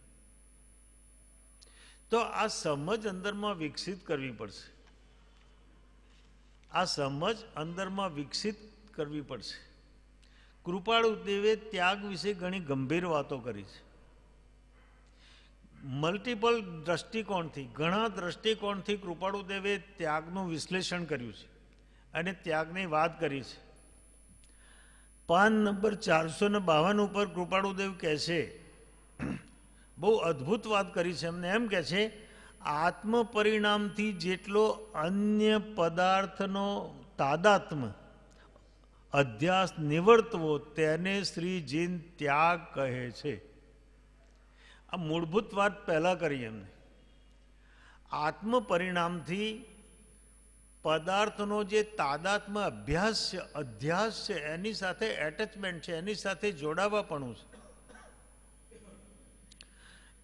તો આ સમજ અંદરમાં વિકસિત કરવી પડશે આ સમજ અંદરમાં વિકસિત કરવી પડશે કૃપાળુ દેવે ત્યાગ વિશે ઘણી ગંભીર વાતો કરી છે મલ્ટિપલ દ્રષ્ટિકોણથી ઘણા દ્રષ્ટિકોણથી કૃપાળુદેવે ત્યાગનું વિશ્લેષણ કર્યું છે અને ત્યાગની વાત કરી છે પાન નંબર ચારસો ને બાવન ઉપર કૃપાળુદેવ કહે છે બહુ અદ્ભુત વાત કરી છે એમને એમ કહે છે આત્મ પરિણામથી જેટલો અન્ય પદાર્થનો તાદાત્મ અધ્યાસ નિવર્તવો તેને શ્રીજીન ત્યાગ કહે છે આ મૂળભૂત વાત પહેલાં કરી એમને આત્મપરિણામથી પદાર્થનો જે તાદાત્મ અભ્યાસ છે અધ્યાસ છે એની સાથે એટેચમેન્ટ છે એની સાથે જોડાવાપણું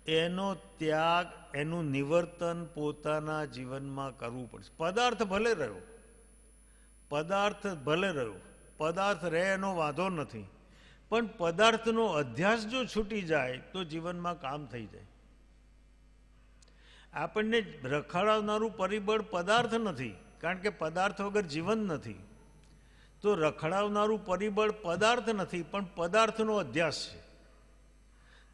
છે એનો ત્યાગ એનું નિવર્તન પોતાના જીવનમાં કરવું પડશે પદાર્થ ભલે રહ્યો પદાર્થ ભલે રહ્યો પદાર્થ રહે એનો વાંધો નથી પણ પદાર્થનો અધ્યાસ જો છૂટી જાય તો જીવનમાં કામ થઈ જાય આપણને રખડાવનારું પરિબળ પદાર્થ નથી કારણ કે પદાર્થ વગર જીવન નથી તો રખડાવનારું પરિબળ પદાર્થ નથી પણ પદાર્થનો અધ્યાસ છે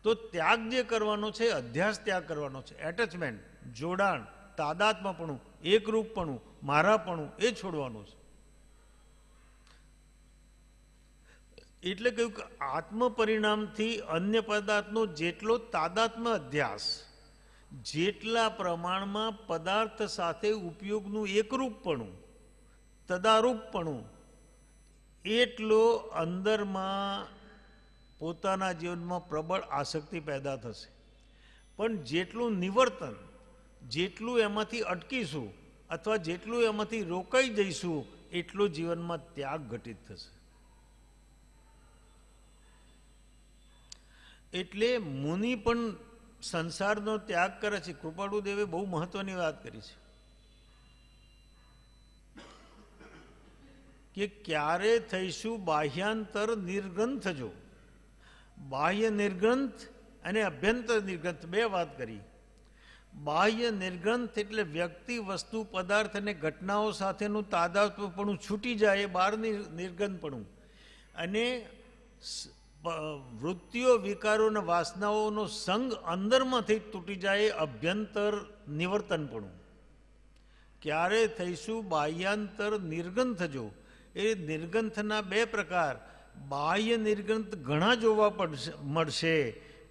તો ત્યાગ જે કરવાનો છે અધ્યાસ ત્યાગ કરવાનો છે એટેચમેન્ટ જોડાણ તાદાત્મપણું એકરૂપપણું મારાપણું એ છોડવાનું છે એટલે કહ્યું કે આત્મપરિણામથી અન્ય પદાર્થનો જેટલો તાદાત્મ અધ્યાસ જેટલા પ્રમાણમાં પદાર્થ સાથે ઉપયોગનું એકરૂપપણું તદારૂપપણું એટલો અંદરમાં પોતાના જીવનમાં પ્રબળ આસક્તિ પેદા થશે પણ જેટલું નિવર્તન જેટલું એમાંથી અટકીશું અથવા જેટલું એમાંથી રોકાઈ જઈશું એટલો જીવનમાં ત્યાગ ઘટિત થશે એટલે મુનિ પણ સંસારનો ત્યાગ કરે છે કૃપાળુ દેવે બહુ મહત્વની વાત કરી છે કે ક્યારે થઈશું બાહ્યાંતર નિર્ગ્રંથ જો બાહ્ય નિર્ગ્રંથ અને અભ્યંતર નિર્ગ્રંથ બે વાત કરી બાહ્ય નિર્ગ્રંથ એટલે વ્યક્તિ વસ્તુ પદાર્થ અને ઘટનાઓ સાથેનું તાદાત્મપણું છૂટી જાય એ બહાર નિર્ગંધપણું અને વૃત્તિઓ વિકારો અને વાસનાઓનો સંગ અંદરમાંથી તૂટી જાય અભ્યંતર નિવર્તનપણું ક્યારે થઈશું બાહ્યાંતર નિર્ગંથ જો એ નિર્ગંથના બે પ્રકાર બાહ્ય નિર્ગંથ ઘણા જોવા પડશે મળશે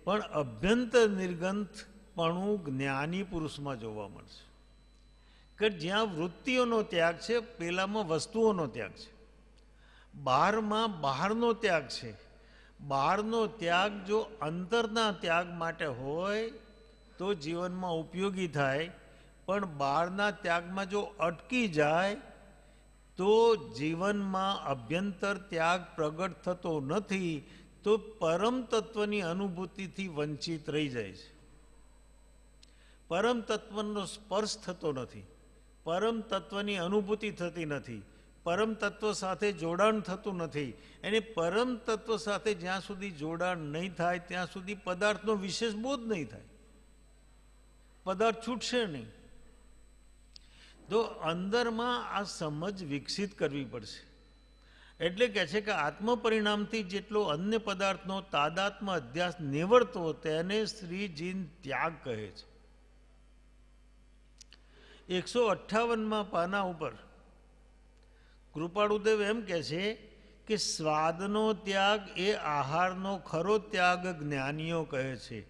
પણ અભ્યંતર નિર્ગંથપણું જ્ઞાની પુરુષમાં જોવા મળશે કે જ્યાં વૃત્તિઓનો ત્યાગ છે પેલામાં વસ્તુઓનો ત્યાગ છે બહારમાં બહારનો ત્યાગ છે બહારનો ત્યાગ જો અંતરના ત્યાગ માટે હોય તો જીવનમાં ઉપયોગી થાય પણ બહારના ત્યાગમાં જો અટકી જાય તો જીવનમાં અભ્યંતર ત્યાગ પ્રગટ થતો નથી તો પરમ તત્વની અનુભૂતિથી વંચિત રહી જાય છે પરમ તત્વનો સ્પર્શ થતો નથી પરમ તત્વની અનુભૂતિ થતી નથી પરમ તત્વ સાથે જોડાણ થતું નથી એને પરમ તત્વ સાથે જ્યાં સુધી જોડાણ નહીં થાય ત્યાં સુધી પદાર્થનો વિશેષ બોધ નહીં થાય પદાર્થ છૂટશે નહીં તો અંદરમાં આ સમજ વિકસિત કરવી પડશે એટલે કહે છે કે આત્મપરિણામથી જેટલો અન્ય પદાર્થનો તાદાત્મ અધ્યાસ નિવડતો તેને શ્રીજીન ત્યાગ કહે છે એકસો અઠ્ઠાવનમાં પાના ઉપર કૃપાળુદેવ એમ કહે છે કે સ્વાદનો ત્યાગ એ આહારનો ખરો ત્યાગ જ્ઞાનીઓ કહે છે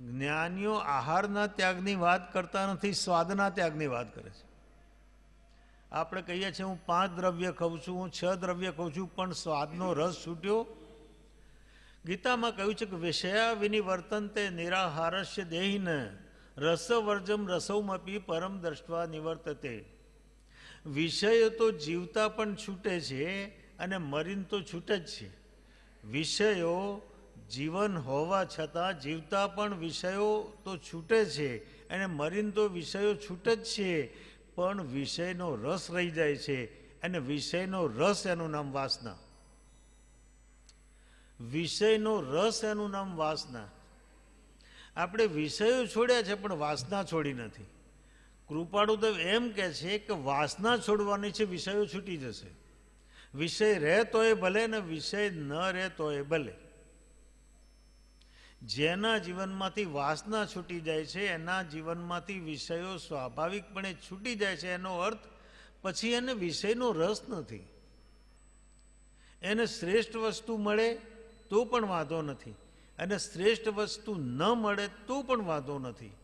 જ્ઞાનીઓ આહારના ત્યાગની વાત કરતા નથી સ્વાદના ત્યાગની વાત કરે છે આપણે કહીએ છીએ હું પાંચ દ્રવ્ય ખાઉં છું હું છ દ્રવ્ય ખાઉં છું પણ સ્વાદનો રસ છૂટ્યો ગીતામાં કહ્યું છે કે વિષયા વિનિવર્તન તે નિરાહારસ્ય દેહીને રસવર્જમ રસોમપી પરમ દ્રષ્ટવા નિવર્તતે વિષયો તો જીવતા પણ છૂટે છે અને મરીન તો છૂટે જ છે વિષયો જીવન હોવા છતાં જીવતા પણ વિષયો તો છૂટે છે અને મરીન તો વિષયો છૂટે જ છે પણ વિષયનો રસ રહી જાય છે અને વિષયનો રસ એનું નામ વાસના વિષયનો રસ એનું નામ વાસના આપણે વિષયો છોડ્યા છે પણ વાસના છોડી નથી કૃપાળુદેવ એમ કહે છે કે વાસના છોડવાની છે વિષયો છૂટી જશે વિષય રહે તો એ ભલે ને વિષય ન રહે તો એ ભલે જેના જીવનમાંથી વાસના છૂટી જાય છે એના જીવનમાંથી વિષયો સ્વાભાવિકપણે છૂટી જાય છે એનો અર્થ પછી એને વિષયનો રસ નથી એને શ્રેષ્ઠ વસ્તુ મળે તો પણ વાંધો નથી અને શ્રેષ્ઠ વસ્તુ ન મળે તો પણ વાંધો નથી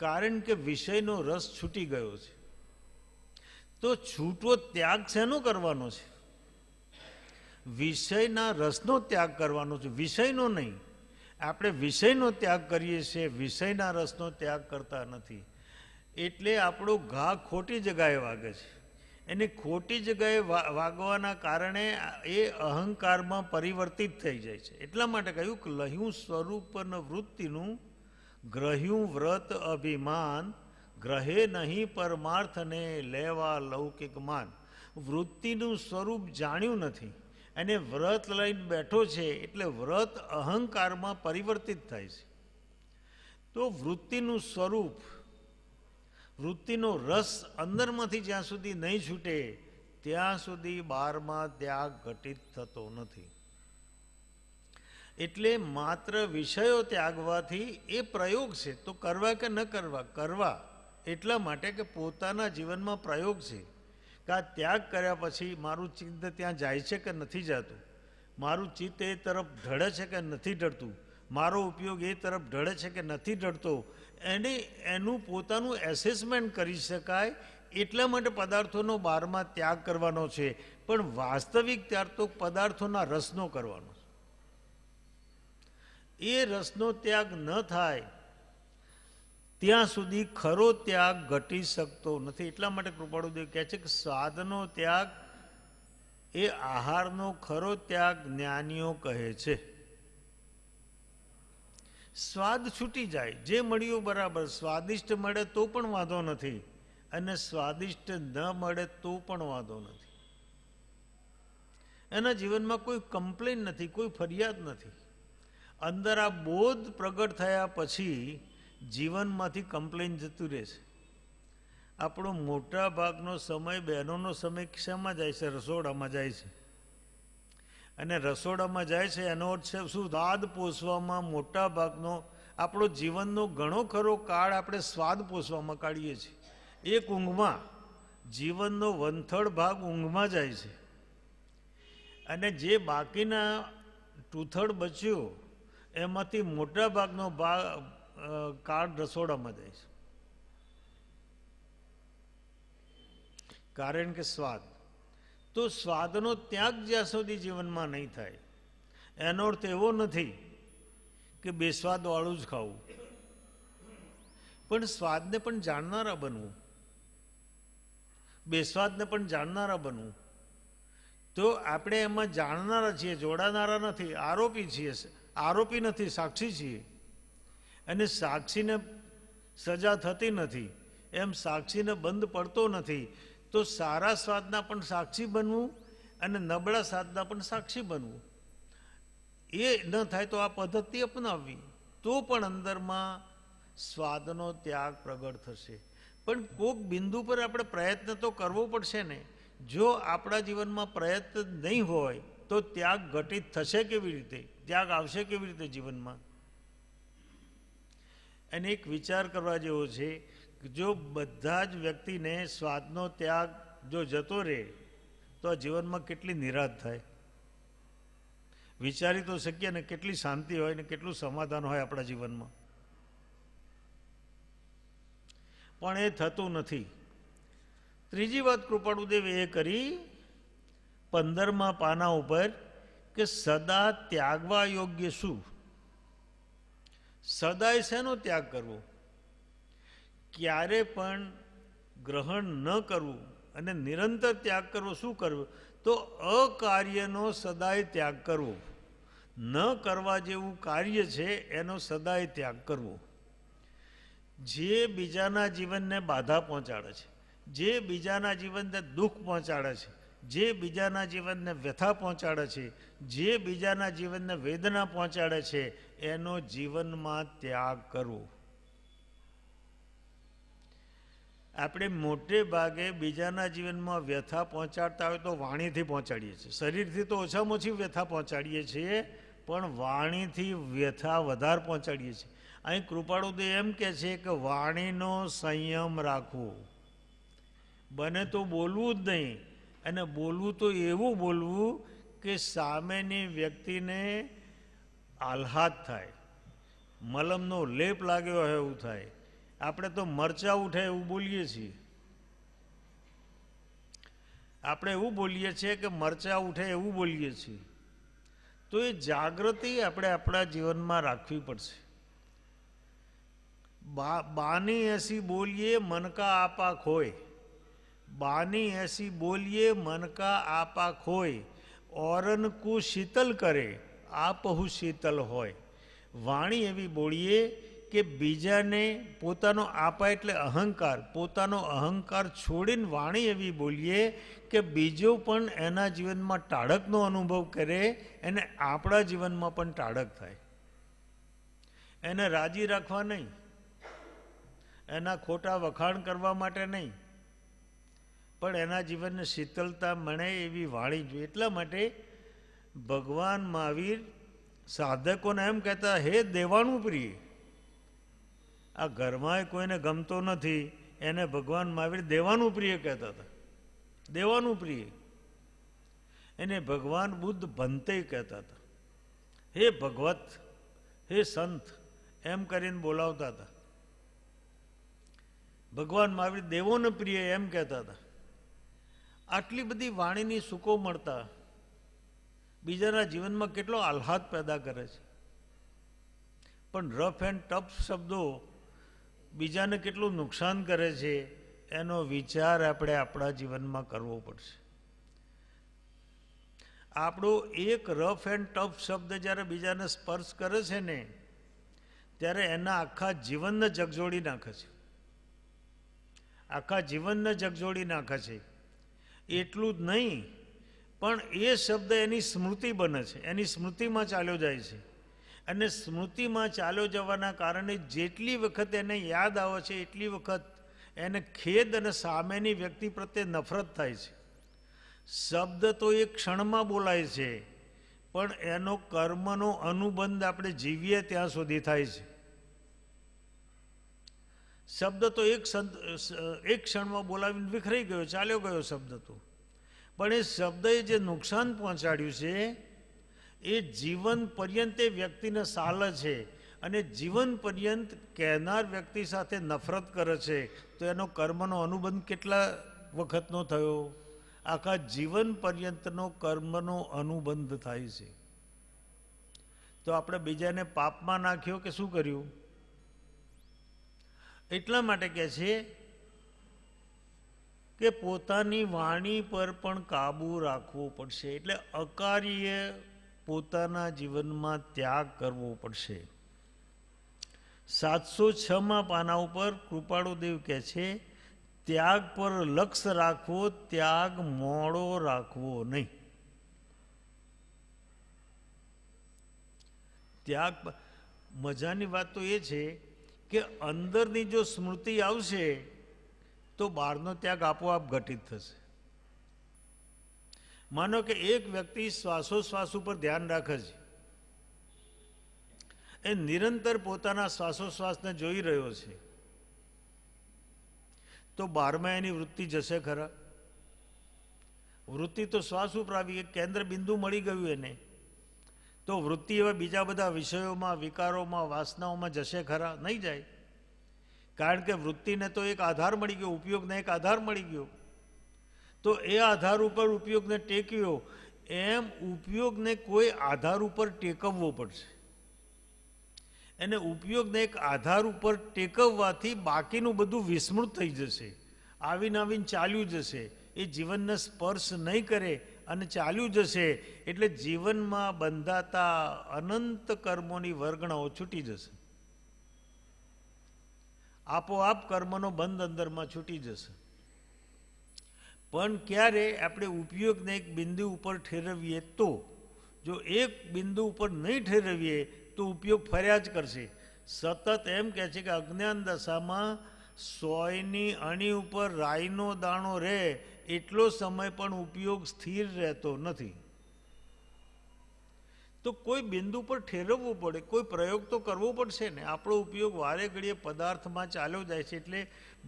કારણ કે વિષયનો રસ છૂટી ગયો છે તો છૂટવો ત્યાગ શેનો કરવાનો છે વિષયના રસનો ત્યાગ કરવાનો છે વિષયનો નહીં આપણે વિષયનો ત્યાગ કરીએ છીએ વિષયના રસનો ત્યાગ કરતા નથી એટલે આપણો ઘા ખોટી જગાએ વાગે છે એને ખોટી જગાએ વાગવાના કારણે એ અહંકારમાં પરિવર્તિત થઈ જાય છે એટલા માટે કહ્યું કે લહ્યું સ્વરૂપ વૃત્તિનું ગ્રહ્યું વ્રત અભિમાન ગ્રહે નહીં પરમાર્થને લેવા લૌકિક માન વૃત્તિનું સ્વરૂપ જાણ્યું નથી એને વ્રત લઈને બેઠો છે એટલે વ્રત અહંકારમાં પરિવર્તિત થાય છે તો વૃત્તિનું સ્વરૂપ વૃત્તિનો રસ અંદરમાંથી જ્યાં સુધી નહીં છૂટે ત્યાં સુધી બારમાં ત્યાગ ઘટિત થતો નથી એટલે માત્ર વિષયો ત્યાગવાથી એ પ્રયોગ છે તો કરવા કે ન કરવા કરવા એટલા માટે કે પોતાના જીવનમાં પ્રયોગ છે કે આ ત્યાગ કર્યા પછી મારું ચિત્ત ત્યાં જાય છે કે નથી જતું મારું ચિત્ત એ તરફ ઢળે છે કે નથી ઢળતું મારો ઉપયોગ એ તરફ ઢળે છે કે નથી ઢળતો એને એનું પોતાનું એસેસમેન્ટ કરી શકાય એટલા માટે પદાર્થોનો બારમાં ત્યાગ કરવાનો છે પણ વાસ્તવિક ત્યાર તો પદાર્થોના રસનો કરવાનો છે એ રસનો ત્યાગ ન થાય ત્યાં સુધી ખરો ત્યાગ ઘટી શકતો નથી એટલા માટે કૃપાળુદેવ કહે છે કે સ્વાદનો ત્યાગ એ આહારનો ખરો ત્યાગ જ્ઞાનીઓ કહે છે સ્વાદ છૂટી જાય જે મળ્યું બરાબર સ્વાદિષ્ટ મળે તો પણ વાંધો નથી અને સ્વાદિષ્ટ ન મળે તો પણ વાંધો નથી એના જીવનમાં કોઈ કમ્પ્લેન નથી કોઈ ફરિયાદ નથી અંદર આ બોધ પ્રગટ થયા પછી જીવનમાંથી કમ્પ્લેન જતું રહે છે આપણો મોટા ભાગનો સમય બહેનોનો સમય શામાં જાય છે રસોડામાં જાય છે અને રસોડામાં જાય છે એનો અર્થ છે શું સ્વાદ પોષવામાં મોટા ભાગનો આપણો જીવનનો ઘણો ખરો કાળ આપણે સ્વાદ પોષવામાં કાઢીએ છીએ એક ઊંઘમાં જીવનનો વંથળ ભાગ ઊંઘમાં જાય છે અને જે બાકીના ટુથડ બચ્યો એમાંથી મોટા ભાગનો ભાગ કાર્ડ રસોડામાં જાય છે કારણ કે સ્વાદ તો સ્વાદનો ત્યાગ જ્યાં સુધી જીવનમાં નહીં થાય એનો અર્થ એવો નથી કે બેસ્વાદવાળું જ ખાવું પણ સ્વાદને પણ જાણનારા બનવું બેસ્વાદને પણ જાણનારા બનવું તો આપણે એમાં જાણનારા છીએ જોડાનારા નથી આરોપી છીએ આરોપી નથી સાક્ષી છીએ અને સાક્ષીને સજા થતી નથી એમ સાક્ષીને બંધ પડતો નથી તો સારા સ્વાદના પણ સાક્ષી બનવું અને નબળા સ્વાદના પણ સાક્ષી બનવું એ ન થાય તો આ પદ્ધતિ અપનાવવી તો પણ અંદરમાં સ્વાદનો ત્યાગ પ્રગટ થશે પણ કોઈક બિંદુ પર આપણે પ્રયત્ન તો કરવો પડશે ને જો આપણા જીવનમાં પ્રયત્ન નહીં હોય તો ત્યાગ ઘટિત થશે કેવી રીતે ત્યાગ આવશે કેવી રીતે જીવનમાં એને એક વિચાર કરવા જેવો છે જો બધા જ વ્યક્તિને સ્વાદનો ત્યાગ જો જતો રહે તો આ જીવનમાં કેટલી નિરાશ થાય વિચારી તો શકીએ ને કેટલી શાંતિ હોય ને કેટલું સમાધાન હોય આપણા જીવનમાં પણ એ થતું નથી ત્રીજી વાત કૃપાળુદેવે એ કરી પંદરમાં પાના ઉપર કે સદા ત્યાગવા યોગ્ય શું સદાય શેનો ત્યાગ કરવો ક્યારે પણ ગ્રહણ ન કરવું અને નિરંતર ત્યાગ કરવો શું કરવું તો અકાર્યનો સદાય ત્યાગ કરવો ન કરવા જેવું કાર્ય છે એનો સદાય ત્યાગ કરવો જે બીજાના જીવનને બાધા પહોંચાડે છે જે બીજાના જીવનને દુઃખ પહોંચાડે છે જે બીજાના જીવનને વ્યથા પહોંચાડે છે જે બીજાના જીવનને વેદના પહોંચાડે છે એનો જીવનમાં ત્યાગ કરવો આપણે મોટે ભાગે બીજાના જીવનમાં વ્યથા પહોંચાડતા હોય તો વાણીથી પહોંચાડીએ છીએ શરીરથી તો ઓછામાં ઓછી વ્યથા પહોંચાડીએ છીએ પણ વાણીથી વ્યથા વધારે પહોંચાડીએ છીએ અહીં કૃપાળુદે એમ કહે છે કે વાણીનો સંયમ રાખવો બને તો બોલવું જ નહીં અને બોલવું તો એવું બોલવું કે સામેની વ્યક્તિને આહલાદ થાય મલમનો લેપ લાગ્યો હોય એવું થાય આપણે તો મરચાં ઉઠાય એવું બોલીએ છીએ આપણે એવું બોલીએ છીએ કે મરચાં ઉઠે એવું બોલીએ છીએ તો એ જાગૃતિ આપણે આપણા જીવનમાં રાખવી પડશે બા બાની એસી બોલીએ મનકા આપા ખોય બાની હેસી બોલીએ મનકા આપા ખોય ઓરન કુ શીતલ કરે આપહુ શીતલ હોય વાણી એવી બોલીએ કે બીજાને પોતાનો આપા એટલે અહંકાર પોતાનો અહંકાર છોડીને વાણી એવી બોલીએ કે બીજો પણ એના જીવનમાં ટાળકનો અનુભવ કરે એને આપણા જીવનમાં પણ ટાળક થાય એને રાજી રાખવા નહીં એના ખોટા વખાણ કરવા માટે નહીં પણ એના જીવનને શીતલતા મળે એવી વાણી જોઈએ એટલા માટે ભગવાન મહાવીર સાધકોને એમ કહેતા હે દેવાનું પ્રિય આ ઘરમાં કોઈને ગમતો નથી એને ભગવાન મહાવીર દેવાનું પ્રિય કહેતા હતા દેવાનું પ્રિય એને ભગવાન બુદ્ધ ભંતે કહેતા હતા હે ભગવત હે સંત એમ કરીને બોલાવતા હતા ભગવાન મહાવીર દેવોને પ્રિય એમ કહેતા હતા આટલી બધી વાણીની સુકો મળતા બીજાના જીવનમાં કેટલો આહ્લાદ પેદા કરે છે પણ રફ એન્ડ ટફ શબ્દો બીજાને કેટલું નુકસાન કરે છે એનો વિચાર આપણે આપણા જીવનમાં કરવો પડશે આપણો એક રફ એન્ડ ટફ શબ્દ જ્યારે બીજાને સ્પર્શ કરે છે ને ત્યારે એના આખા જીવનને જગજોડી નાખે છે આખા જીવનને જગજોડી નાખે છે એટલું જ નહીં પણ એ શબ્દ એની સ્મૃતિ બને છે એની સ્મૃતિમાં ચાલ્યો જાય છે અને સ્મૃતિમાં ચાલ્યો જવાના કારણે જેટલી વખત એને યાદ આવે છે એટલી વખત એને ખેદ અને સામેની વ્યક્તિ પ્રત્યે નફરત થાય છે શબ્દ તો એ ક્ષણમાં બોલાય છે પણ એનો કર્મનો અનુબંધ આપણે જીવીએ ત્યાં સુધી થાય છે શબ્દ તો એક એક ક્ષણમાં બોલાવીને વિખરાઈ ગયો ચાલ્યો ગયો શબ્દ તો પણ એ શબ્દએ જે નુકસાન પહોંચાડ્યું છે એ જીવન પર્યંત એ વ્યક્તિને સાલ છે અને જીવન પર્યંત કહેનાર વ્યક્તિ સાથે નફરત કરે છે તો એનો કર્મનો અનુબંધ કેટલા વખતનો થયો આખા જીવન પર્યંતનો કર્મનો અનુબંધ થાય છે તો આપણે બીજાને પાપમાં નાખ્યો કે શું કર્યું એટલા માટે કહે છે કે પોતાની વાણી પર પણ કાબૂ રાખવો પડશે એટલે અકાર્ય પોતાના જીવનમાં ત્યાગ કરવો પડશે સાતસો છમાં પાના ઉપર કૃપાળુદેવ કહે છે ત્યાગ પર લક્ષ્ય રાખવો ત્યાગ મોડો રાખવો નહીં ત્યાગ મજાની વાત તો એ છે કે અંદરની જો સ્મૃતિ આવશે તો બહારનો ત્યાગ આપોઆપ ઘટિત થશે માનો કે એક વ્યક્તિ શ્વાસોશ્વાસ ઉપર ધ્યાન રાખે છે એ નિરંતર પોતાના શ્વાસોશ્વાસને જોઈ રહ્યો છે તો બારમાં એની વૃત્તિ જશે ખરા વૃત્તિ તો શ્વાસ ઉપર આવી કેન્દ્ર બિંદુ મળી ગયું એને તો વૃત્તિ હવે બીજા બધા વિષયોમાં વિકારોમાં વાસનાઓમાં જશે ખરા નહીં જાય કારણ કે વૃત્તિને તો એક આધાર મળી ગયો ઉપયોગને એક આધાર મળી ગયો તો એ આધાર ઉપર ઉપયોગને ટેક્યો એમ ઉપયોગને કોઈ આધાર ઉપર ટેકવવો પડશે એને ઉપયોગને એક આધાર ઉપર ટેકવવાથી બાકીનું બધું વિસ્મૃત થઈ જશે આવીને આવીને ચાલ્યું જશે એ જીવનને સ્પર્શ નહીં કરે અને ચાલ્યું જશે એટલે જીવનમાં બંધાતા અનંત કર્મોની વર્ગણાઓ છૂટી જશે આપોઆપ કર્મનો બંધ અંદરમાં છૂટી જશે પણ ક્યારે આપણે ઉપયોગને એક બિંદુ ઉપર ઠેરવીએ તો જો એક બિંદુ ઉપર નહીં ઠેરવીએ તો ઉપયોગ ફર્યા જ કરશે સતત એમ કહે છે કે અજ્ઞાન દશામાં સોયની અણી ઉપર રાઈનો દાણો રહે એટલો સમય પણ ઉપયોગ સ્થિર રહેતો નથી તો કોઈ બિંદુ પર ઠેરવવું પડે કોઈ પ્રયોગ તો કરવો પડશે ને આપણો ઉપયોગ વારે ઘડીએ પદાર્થમાં ચાલ્યો જાય છે એટલે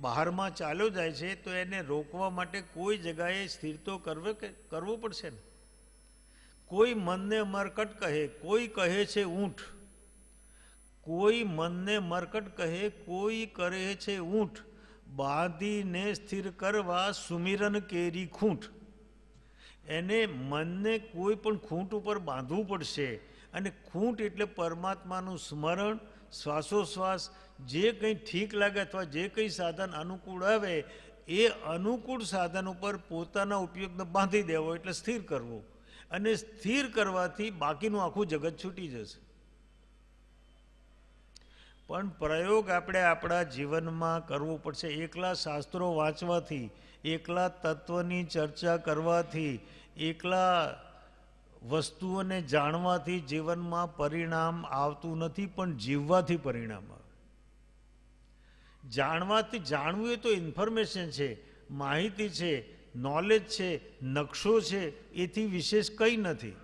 બહારમાં ચાલ્યો જાય છે તો એને રોકવા માટે કોઈ જગાએ સ્થિર તો કરવો કરવું પડશે ને કોઈ મનને મરકટ કહે કોઈ કહે છે ઊંઠ કોઈ મનને મરકટ કહે કોઈ કરે છે ઊંઠ બાંધીને સ્થિર કરવા સુમિરન કેરી ખૂંટ એને મનને કોઈ પણ ખૂંટ ઉપર બાંધવું પડશે અને ખૂંટ એટલે પરમાત્માનું સ્મરણ શ્વાસોશ્વાસ જે કંઈ ઠીક લાગે અથવા જે કંઈ સાધન અનુકૂળ આવે એ અનુકૂળ સાધન ઉપર પોતાના ઉપયોગને બાંધી દેવો એટલે સ્થિર કરવો અને સ્થિર કરવાથી બાકીનું આખું જગત છૂટી જશે પણ પ્રયોગ આપણે આપણા જીવનમાં કરવો પડશે એકલા શાસ્ત્રો વાંચવાથી એકલા તત્વની ચર્ચા કરવાથી એકલા વસ્તુઓને જાણવાથી જીવનમાં પરિણામ આવતું નથી પણ જીવવાથી પરિણામ આવે જાણવાથી જાણવું એ તો ઇન્ફોર્મેશન છે માહિતી છે નોલેજ છે નકશો છે એથી વિશેષ કંઈ નથી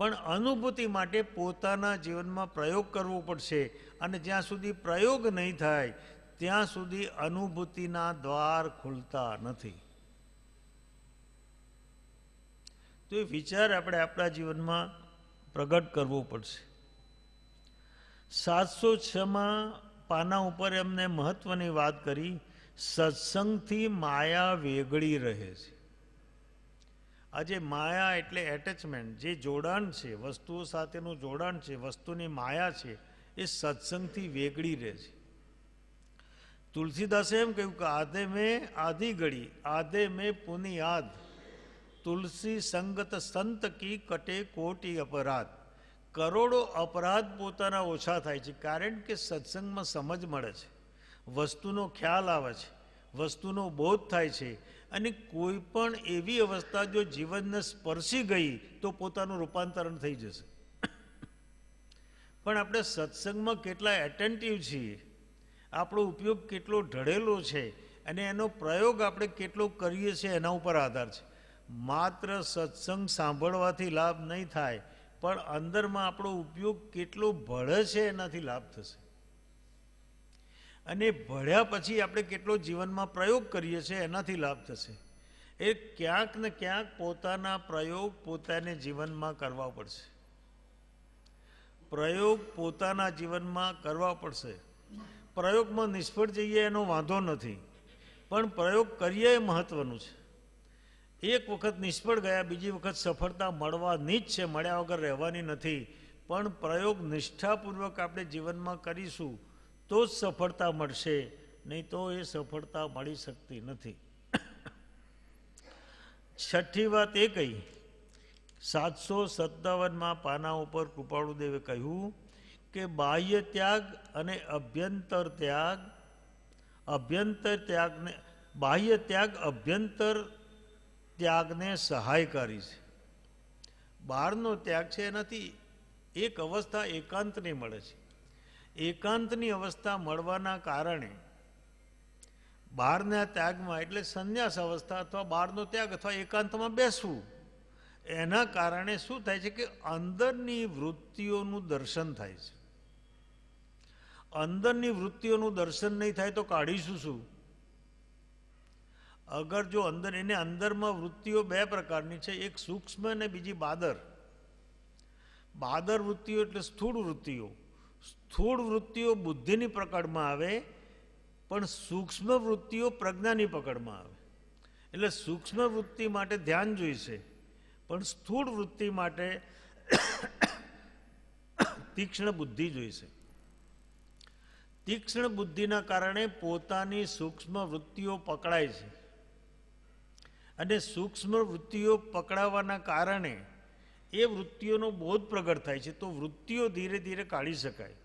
પણ અનુભૂતિ માટે પોતાના જીવનમાં પ્રયોગ કરવો પડશે અને જ્યાં સુધી પ્રયોગ નહીં થાય ત્યાં સુધી અનુભૂતિના દ્વાર ખુલતા નથી તો એ વિચાર આપણે આપણા જીવનમાં પ્રગટ કરવો પડશે સાતસો છમાં પાના ઉપર એમને મહત્વની વાત કરી સત્સંગથી માયા વેગળી રહે છે આજે માયા એટલે એટેચમેન્ટ જે જોડાણ છે વસ્તુઓ સાથેનું જોડાણ છે વસ્તુની માયા છે એ સત્સંગથી વેગળી રહે છે તુલસીદાસે એમ કહ્યું કે આધે મેં આધી ઘડી આધે મેં પુની આધ તુલસી સંગત સંત કી કટે કોટી અપરાધ કરોડો અપરાધ પોતાના ઓછા થાય છે કારણ કે સત્સંગમાં સમજ મળે છે વસ્તુનો ખ્યાલ આવે છે વસ્તુનો બોધ થાય છે અને કોઈ પણ એવી અવસ્થા જો જીવનને સ્પર્શી ગઈ તો પોતાનું રૂપાંતરણ થઈ જશે પણ આપણે સત્સંગમાં કેટલા એટેન્ટિવ છીએ આપણો ઉપયોગ કેટલો ઢળેલો છે અને એનો પ્રયોગ આપણે કેટલો કરીએ છીએ એના ઉપર આધાર છે માત્ર સત્સંગ સાંભળવાથી લાભ નહીં થાય પણ અંદરમાં આપણો ઉપયોગ કેટલો ભળે છે એનાથી લાભ થશે અને ભળ્યા પછી આપણે કેટલો જીવનમાં પ્રયોગ કરીએ છીએ એનાથી લાભ થશે એ ક્યાંક ને ક્યાંક પોતાના પ્રયોગ પોતાને જીવનમાં કરવા પડશે પ્રયોગ પોતાના જીવનમાં કરવા પડશે પ્રયોગમાં નિષ્ફળ જઈએ એનો વાંધો નથી પણ પ્રયોગ કરીએ એ મહત્વનું છે એક વખત નિષ્ફળ ગયા બીજી વખત સફળતા મળવાની જ છે મળ્યા વગર રહેવાની નથી પણ પ્રયોગ નિષ્ઠાપૂર્વક આપણે જીવનમાં કરીશું તો જ સફળતા મળશે નહીં તો એ સફળતા મળી શકતી નથી છઠ્ઠી વાત એ કહી સાતસો સત્તાવનમાં પાના ઉપર કૃપાળુદેવે કહ્યું કે બાહ્ય ત્યાગ અને અભ્યંતર ત્યાગ અભ્યંતર ત્યાગને બાહ્ય ત્યાગ અભ્યંતર ત્યાગને સહાયકારી છે બહારનો ત્યાગ છે એનાથી એક અવસ્થા એકાંતની મળે છે એકાંતની અવસ્થા મળવાના કારણે બહારના ત્યાગમાં એટલે સંન્યાસ અવસ્થા અથવા બહારનો ત્યાગ અથવા એકાંતમાં બેસવું એના કારણે શું થાય છે કે અંદરની વૃત્તિઓનું દર્શન થાય છે અંદરની વૃત્તિઓનું દર્શન નહીં થાય તો કાઢીશું શું અગર જો અંદર એને અંદરમાં વૃત્તિઓ બે પ્રકારની છે એક સૂક્ષ્મ અને બીજી બાદર બાદર વૃત્તિઓ એટલે સ્થૂળ વૃત્તિઓ સ્થૂળ વૃત્તિઓ બુદ્ધિની પકડમાં આવે પણ સૂક્ષ્મ વૃત્તિઓ પ્રજ્ઞાની પકડમાં આવે એટલે સૂક્ષ્મ વૃત્તિ માટે ધ્યાન જોઈશે પણ સ્થૂળ વૃત્તિ માટે તીક્ષ્ણ બુદ્ધિ જોઈશે તીક્ષ્ણ બુદ્ધિના કારણે પોતાની સૂક્ષ્મ વૃત્તિઓ પકડાય છે અને સૂક્ષ્મ વૃત્તિઓ પકડાવાના કારણે એ વૃત્તિઓનો બોધ પ્રગટ થાય છે તો વૃત્તિઓ ધીરે ધીરે કાઢી શકાય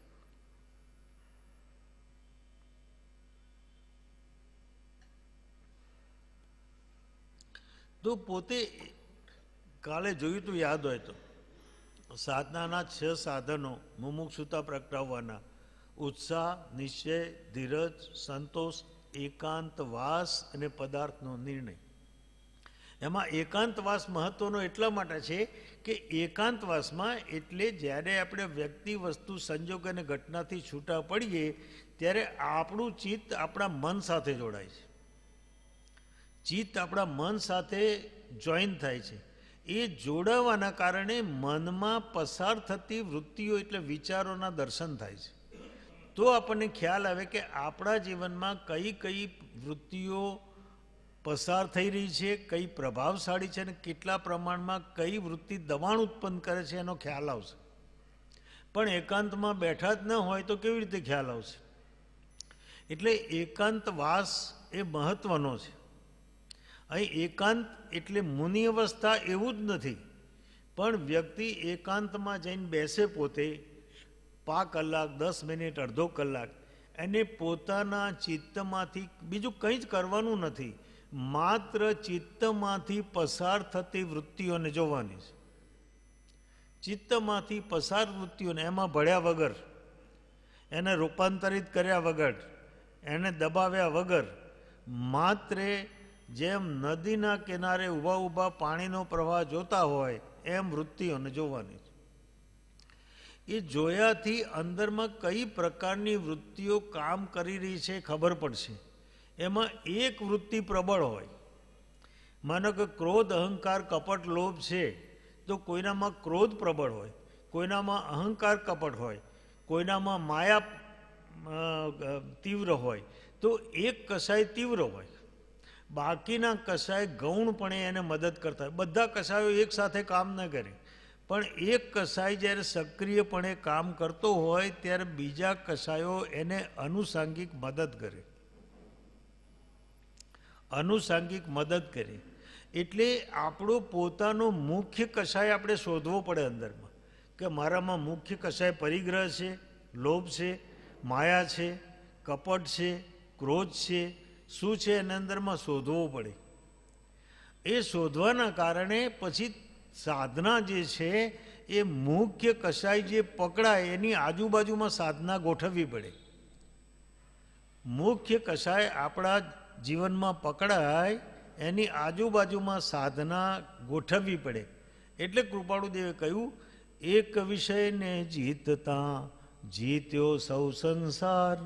તો પોતે કાલે જોયું તું યાદ હોય તો સાધનાના છ સાધનો મુમુક્ષુતા પ્રગટાવવાના ઉત્સાહ નિશ્ચય ધીરજ સંતોષ એકાંત વાસ અને પદાર્થનો નિર્ણય એમાં એકાંતવાસ મહત્ત્વનો એટલા માટે છે કે એકાંતવાસમાં એટલે જ્યારે આપણે વ્યક્તિ વસ્તુ સંજોગ અને ઘટનાથી છૂટા પડીએ ત્યારે આપણું ચિત્ત આપણા મન સાથે જોડાય છે ચિત્ત આપણા મન સાથે જોઈન થાય છે એ જોડાવાના કારણે મનમાં પસાર થતી વૃત્તિઓ એટલે વિચારોના દર્શન થાય છે તો આપણને ખ્યાલ આવે કે આપણા જીવનમાં કઈ કઈ વૃત્તિઓ પસાર થઈ રહી છે કઈ પ્રભાવશાળી છે અને કેટલા પ્રમાણમાં કઈ વૃત્તિ દબાણ ઉત્પન્ન કરે છે એનો ખ્યાલ આવશે પણ એકાંતમાં બેઠા જ ન હોય તો કેવી રીતે ખ્યાલ આવશે એટલે એકાંતવાસ એ મહત્વનો છે અહીં એકાંત એટલે મુનિ અવસ્થા એવું જ નથી પણ વ્યક્તિ એકાંતમાં જઈને બેસે પોતે પાંચ કલાક દસ મિનિટ અડધો કલાક એને પોતાના ચિત્તમાંથી બીજું કંઈ જ કરવાનું નથી માત્ર ચિત્તમાંથી પસાર થતી વૃત્તિઓને જોવાની છે ચિત્તમાંથી પસાર વૃત્તિઓને એમાં ભળ્યા વગર એને રૂપાંતરિત કર્યા વગર એને દબાવ્યા વગર માત્રે જેમ નદીના કિનારે ઊભા ઊભા પાણીનો પ્રવાહ જોતા હોય એમ વૃત્તિઓને જોવાની છે એ જોયાથી અંદરમાં કઈ પ્રકારની વૃત્તિઓ કામ કરી રહી છે ખબર પડશે એમાં એક વૃત્તિ પ્રબળ હોય માનો કે ક્રોધ અહંકાર કપટ લોભ છે તો કોઈનામાં ક્રોધ પ્રબળ હોય કોઈનામાં અહંકાર કપટ હોય કોઈનામાં માયા તીવ્ર હોય તો એક કસાય તીવ્ર હોય બાકીના કસાય ગૌણપણે એને મદદ કરતા હોય બધા કસાયો એક સાથે કામ ન કરે પણ એક કસાય જ્યારે સક્રિયપણે કામ કરતો હોય ત્યારે બીજા કસાયો એને આનુષાંગિક મદદ કરે અનુસાંગિક મદદ કરી એટલે આપણો પોતાનો મુખ્ય કસાય આપણે શોધવો પડે અંદરમાં કે મારામાં મુખ્ય કસાય પરિગ્રહ છે લોભ છે માયા છે કપટ છે ક્રોધ છે શું છે એના અંદરમાં શોધવો પડે એ શોધવાના કારણે પછી સાધના જે છે એ મુખ્ય કસાય જે પકડાય એની આજુબાજુમાં સાધના ગોઠવવી પડે મુખ્ય કસાય આપણા જીવનમાં પકડાય એની આજુબાજુમાં સાધના ગોઠવવી પડે એટલે કૃપાળુદેવે કહ્યું એક વિષયને જીતતા જીત્યો સૌ સંસાર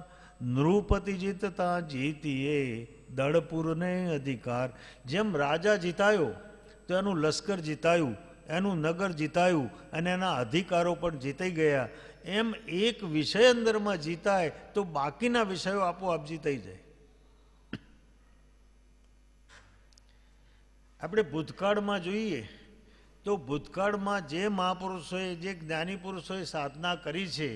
નૃપતિ જીતતા જીતીએ દળપુરને અધિકાર જેમ રાજા જીતાયો તો એનું લશ્કર જીતાયું એનું નગર જીતાયું અને એના અધિકારો પણ જીતાઈ ગયા એમ એક વિષય અંદરમાં જીતાય તો બાકીના વિષયો આપોઆપ જીતાઈ જાય આપણે ભૂતકાળમાં જોઈએ તો ભૂતકાળમાં જે મહાપુરુષોએ જે જ્ઞાની પુરુષોએ સાધના કરી છે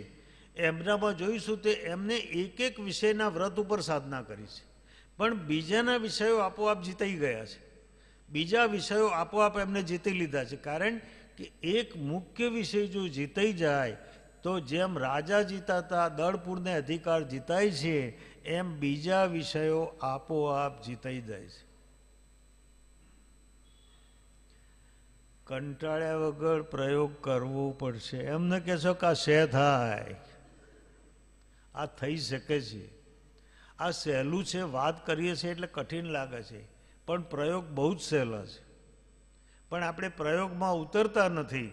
એમનામાં જોઈશું તે એમને એક એક વિષયના વ્રત ઉપર સાધના કરી છે પણ બીજાના વિષયો આપોઆપ જીતાઈ ગયા છે બીજા વિષયો આપોઆપ એમને જીતી લીધા છે કારણ કે એક મુખ્ય વિષય જો જીતાઈ જાય તો જેમ રાજા જીતાતા દળપૂરને અધિકાર જીતાય છે એમ બીજા વિષયો આપોઆપ જીતાઈ જાય છે કંટાળ્યા વગર પ્રયોગ કરવો પડશે એમને કહેશો કે આ શે થાય આ થઈ શકે છે આ સહેલું છે વાત કરીએ છીએ એટલે કઠિન લાગે છે પણ પ્રયોગ બહુ જ સહેલા છે પણ આપણે પ્રયોગમાં ઉતરતા નથી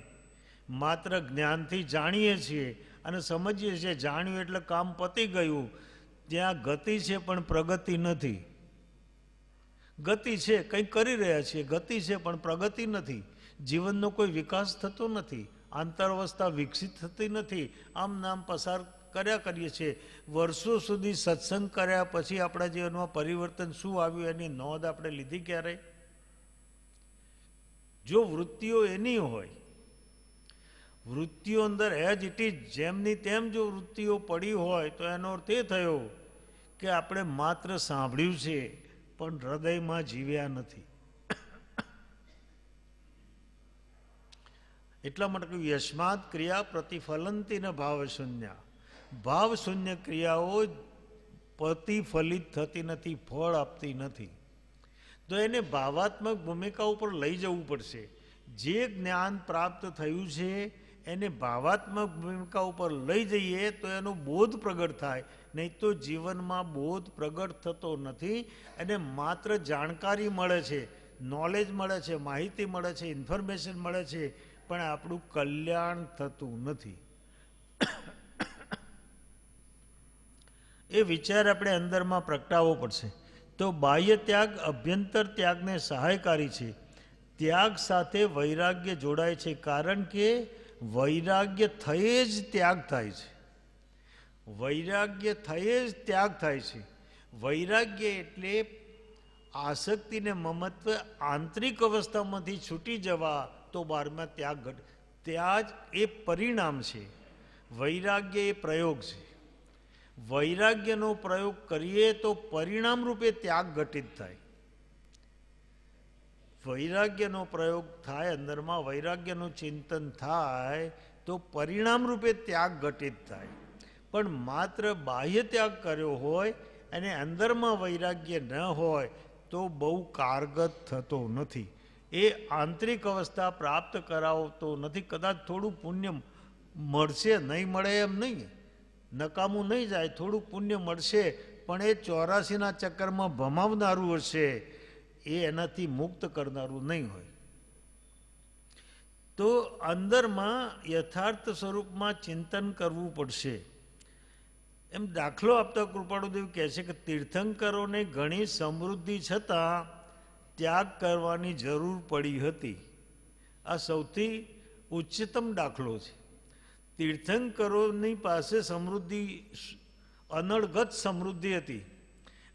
માત્ર જ્ઞાનથી જાણીએ છીએ અને સમજીએ છીએ જાણ્યું એટલે કામ પતી ગયું ત્યાં ગતિ છે પણ પ્રગતિ નથી ગતિ છે કંઈક કરી રહ્યા છીએ ગતિ છે પણ પ્રગતિ નથી જીવનનો કોઈ વિકાસ થતો નથી આંતરવસ્થા વિકસિત થતી નથી આમ નામ પસાર કર્યા કરીએ છીએ વર્ષો સુધી સત્સંગ કર્યા પછી આપણા જીવનમાં પરિવર્તન શું આવ્યું એની નોંધ આપણે લીધી ક્યારે જો વૃત્તિઓ એની હોય વૃત્તિઓ અંદર એજ ઇટ ઇઝ જેમની તેમ જો વૃત્તિઓ પડી હોય તો એનો અર્થ એ થયો કે આપણે માત્ર સાંભળ્યું છે પણ હૃદયમાં જીવ્યા નથી એટલા માટે કહ્યું યસ્માદ ક્રિયા પ્રતિફલંતીને ભાવ ભાવશૂન્ય ભાવ ક્રિયાઓ પ્રતિફલિત થતી નથી ફળ આપતી નથી તો એને ભાવાત્મક ભૂમિકા ઉપર લઈ જવું પડશે જે જ્ઞાન પ્રાપ્ત થયું છે એને ભાવાત્મક ભૂમિકા ઉપર લઈ જઈએ તો એનો બોધ પ્રગટ થાય નહીં તો જીવનમાં બોધ પ્રગટ થતો નથી અને માત્ર જાણકારી મળે છે નોલેજ મળે છે માહિતી મળે છે ઇન્ફોર્મેશન મળે છે પણ આપણું કલ્યાણ થતું નથી એ વિચાર આપણે અંદરમાં પ્રગટાવવો પડશે તો બાહ્ય ત્યાગ અભ્યંતર ત્યાગને સહાયકારી છે ત્યાગ સાથે વૈરાગ્ય જોડાય છે કારણ કે વૈરાગ્ય થયે જ ત્યાગ થાય છે વૈરાગ્ય થયે જ ત્યાગ થાય છે વૈરાગ્ય એટલે આસક્તિને મમત્વ આંતરિક અવસ્થામાંથી છૂટી જવા તો બારમાં ત્યાગ ઘટ ત્યાં જ એ પરિણામ છે વૈરાગ્ય એ પ્રયોગ છે વૈરાગ્યનો પ્રયોગ કરીએ તો પરિણામ રૂપે ત્યાગ ઘટિત થાય વૈરાગ્યનો પ્રયોગ થાય અંદરમાં વૈરાગ્યનું ચિંતન થાય તો પરિણામ રૂપે ત્યાગ ઘટિત થાય પણ માત્ર બાહ્ય ત્યાગ કર્યો હોય અને અંદરમાં વૈરાગ્ય ન હોય તો બહુ કારગત થતો નથી એ આંતરિક અવસ્થા પ્રાપ્ત કરાવતો નથી કદાચ થોડું પુણ્ય મળશે નહીં મળે એમ નહીં નકામું નહીં જાય થોડું પુણ્ય મળશે પણ એ ચોરાસીના ચક્કરમાં ભમાવનારું હશે એ એનાથી મુક્ત કરનારું નહીં હોય તો અંદરમાં યથાર્થ સ્વરૂપમાં ચિંતન કરવું પડશે એમ દાખલો આપતા કૃપાળુદેવ કહે છે કે તીર્થંકરોને ઘણી સમૃદ્ધિ છતાં ત્યાગ કરવાની જરૂર પડી હતી આ સૌથી ઉચ્ચતમ દાખલો છે તીર્થંકરોની પાસે સમૃદ્ધિ અનળગત સમૃદ્ધિ હતી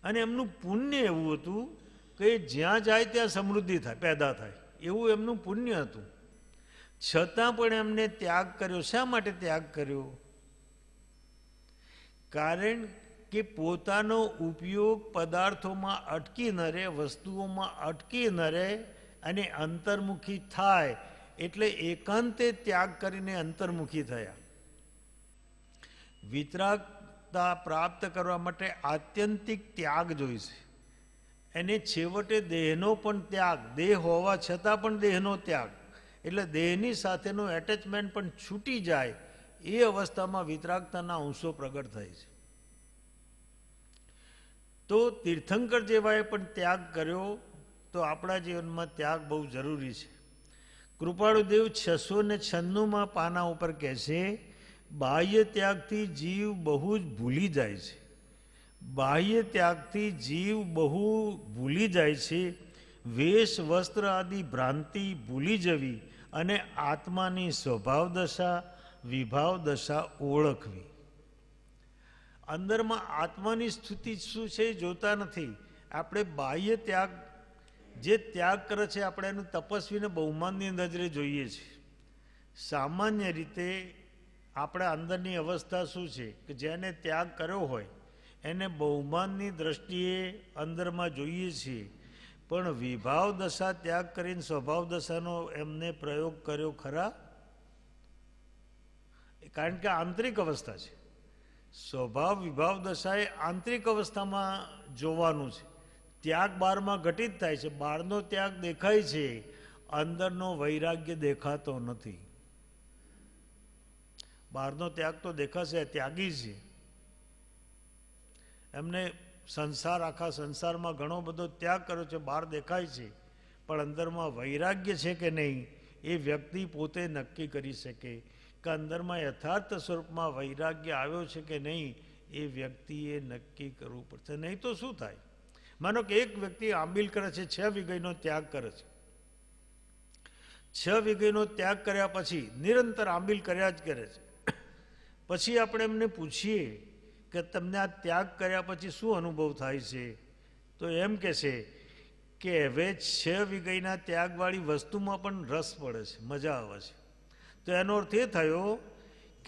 અને એમનું પુણ્ય એવું હતું કે જ્યાં જાય ત્યાં સમૃદ્ધિ થાય પેદા થાય એવું એમનું પુણ્ય હતું છતાં પણ એમને ત્યાગ કર્યો શા માટે ત્યાગ કર્યો કારણ કે પોતાનો ઉપયોગ પદાર્થોમાં અટકી ન રહે વસ્તુઓમાં અટકી ન રહે અને અંતર્મુખી થાય એટલે એકાંતે ત્યાગ કરીને અંતર્મુખી થયા વિતરાગતા પ્રાપ્ત કરવા માટે આત્યંતિક ત્યાગ જોઈશે એને છેવટે દેહનો પણ ત્યાગ દેહ હોવા છતાં પણ દેહનો ત્યાગ એટલે દેહની સાથેનું એટેચમેન્ટ પણ છૂટી જાય એ અવસ્થામાં વિતરાગતાના અંશો પ્રગટ થાય છે તો તીર્થંકર જેવાએ પણ ત્યાગ કર્યો તો આપણા જીવનમાં ત્યાગ બહુ જરૂરી છે કૃપાળુદેવ છસો ને છન્નુંમાં પાના ઉપર કહે છે બાહ્ય ત્યાગથી જીવ બહુ જ ભૂલી જાય છે બાહ્ય ત્યાગથી જીવ બહુ ભૂલી જાય છે વેશ વસ્ત્ર આદિ ભ્રાંતિ ભૂલી જવી અને આત્માની સ્વભાવ દશા વિભાવ દશા ઓળખવી અંદરમાં આત્માની સ્થિતિ શું છે જોતા નથી આપણે બાહ્ય ત્યાગ જે ત્યાગ કરે છે આપણે એનું તપસ્વીને બહુમાનની નજરે જોઈએ છીએ સામાન્ય રીતે આપણા અંદરની અવસ્થા શું છે કે જેને ત્યાગ કર્યો હોય એને બહુમાનની દ્રષ્ટિએ અંદરમાં જોઈએ છીએ પણ વિભાવ દશા ત્યાગ કરીને સ્વભાવ દશાનો એમને પ્રયોગ કર્યો ખરા કારણ કે આંતરિક અવસ્થા છે સ્વભાવ વિભાવ દશા એ આંતરિક અવસ્થામાં જોવાનું છે ત્યાગ બારમાં ઘટિત થાય છે બહારનો ત્યાગ દેખાય છે અંદરનો વૈરાગ્ય દેખાતો નથી બહારનો ત્યાગ તો દેખાશે ત્યાગી છે એમને સંસાર આખા સંસારમાં ઘણો બધો ત્યાગ કર્યો છે બહાર દેખાય છે પણ અંદરમાં વૈરાગ્ય છે કે નહીં એ વ્યક્તિ પોતે નક્કી કરી શકે કે અંદરમાં યથાર્થ સ્વરૂપમાં વૈરાગ્ય આવ્યો છે કે નહીં એ વ્યક્તિએ નક્કી કરવું પડશે નહીં તો શું થાય માનો કે એક વ્યક્તિ આંબીલ કરે છે છ વિગયનો ત્યાગ કરે છે છ વિગયનો ત્યાગ કર્યા પછી નિરંતર આંબીલ કર્યા જ કરે છે પછી આપણે એમને પૂછીએ કે તમને આ ત્યાગ કર્યા પછી શું અનુભવ થાય છે તો એમ કે છે કે હવે છ વિગયના ત્યાગવાળી વસ્તુમાં પણ રસ પડે છે મજા આવે છે તો એનો અર્થ એ થયો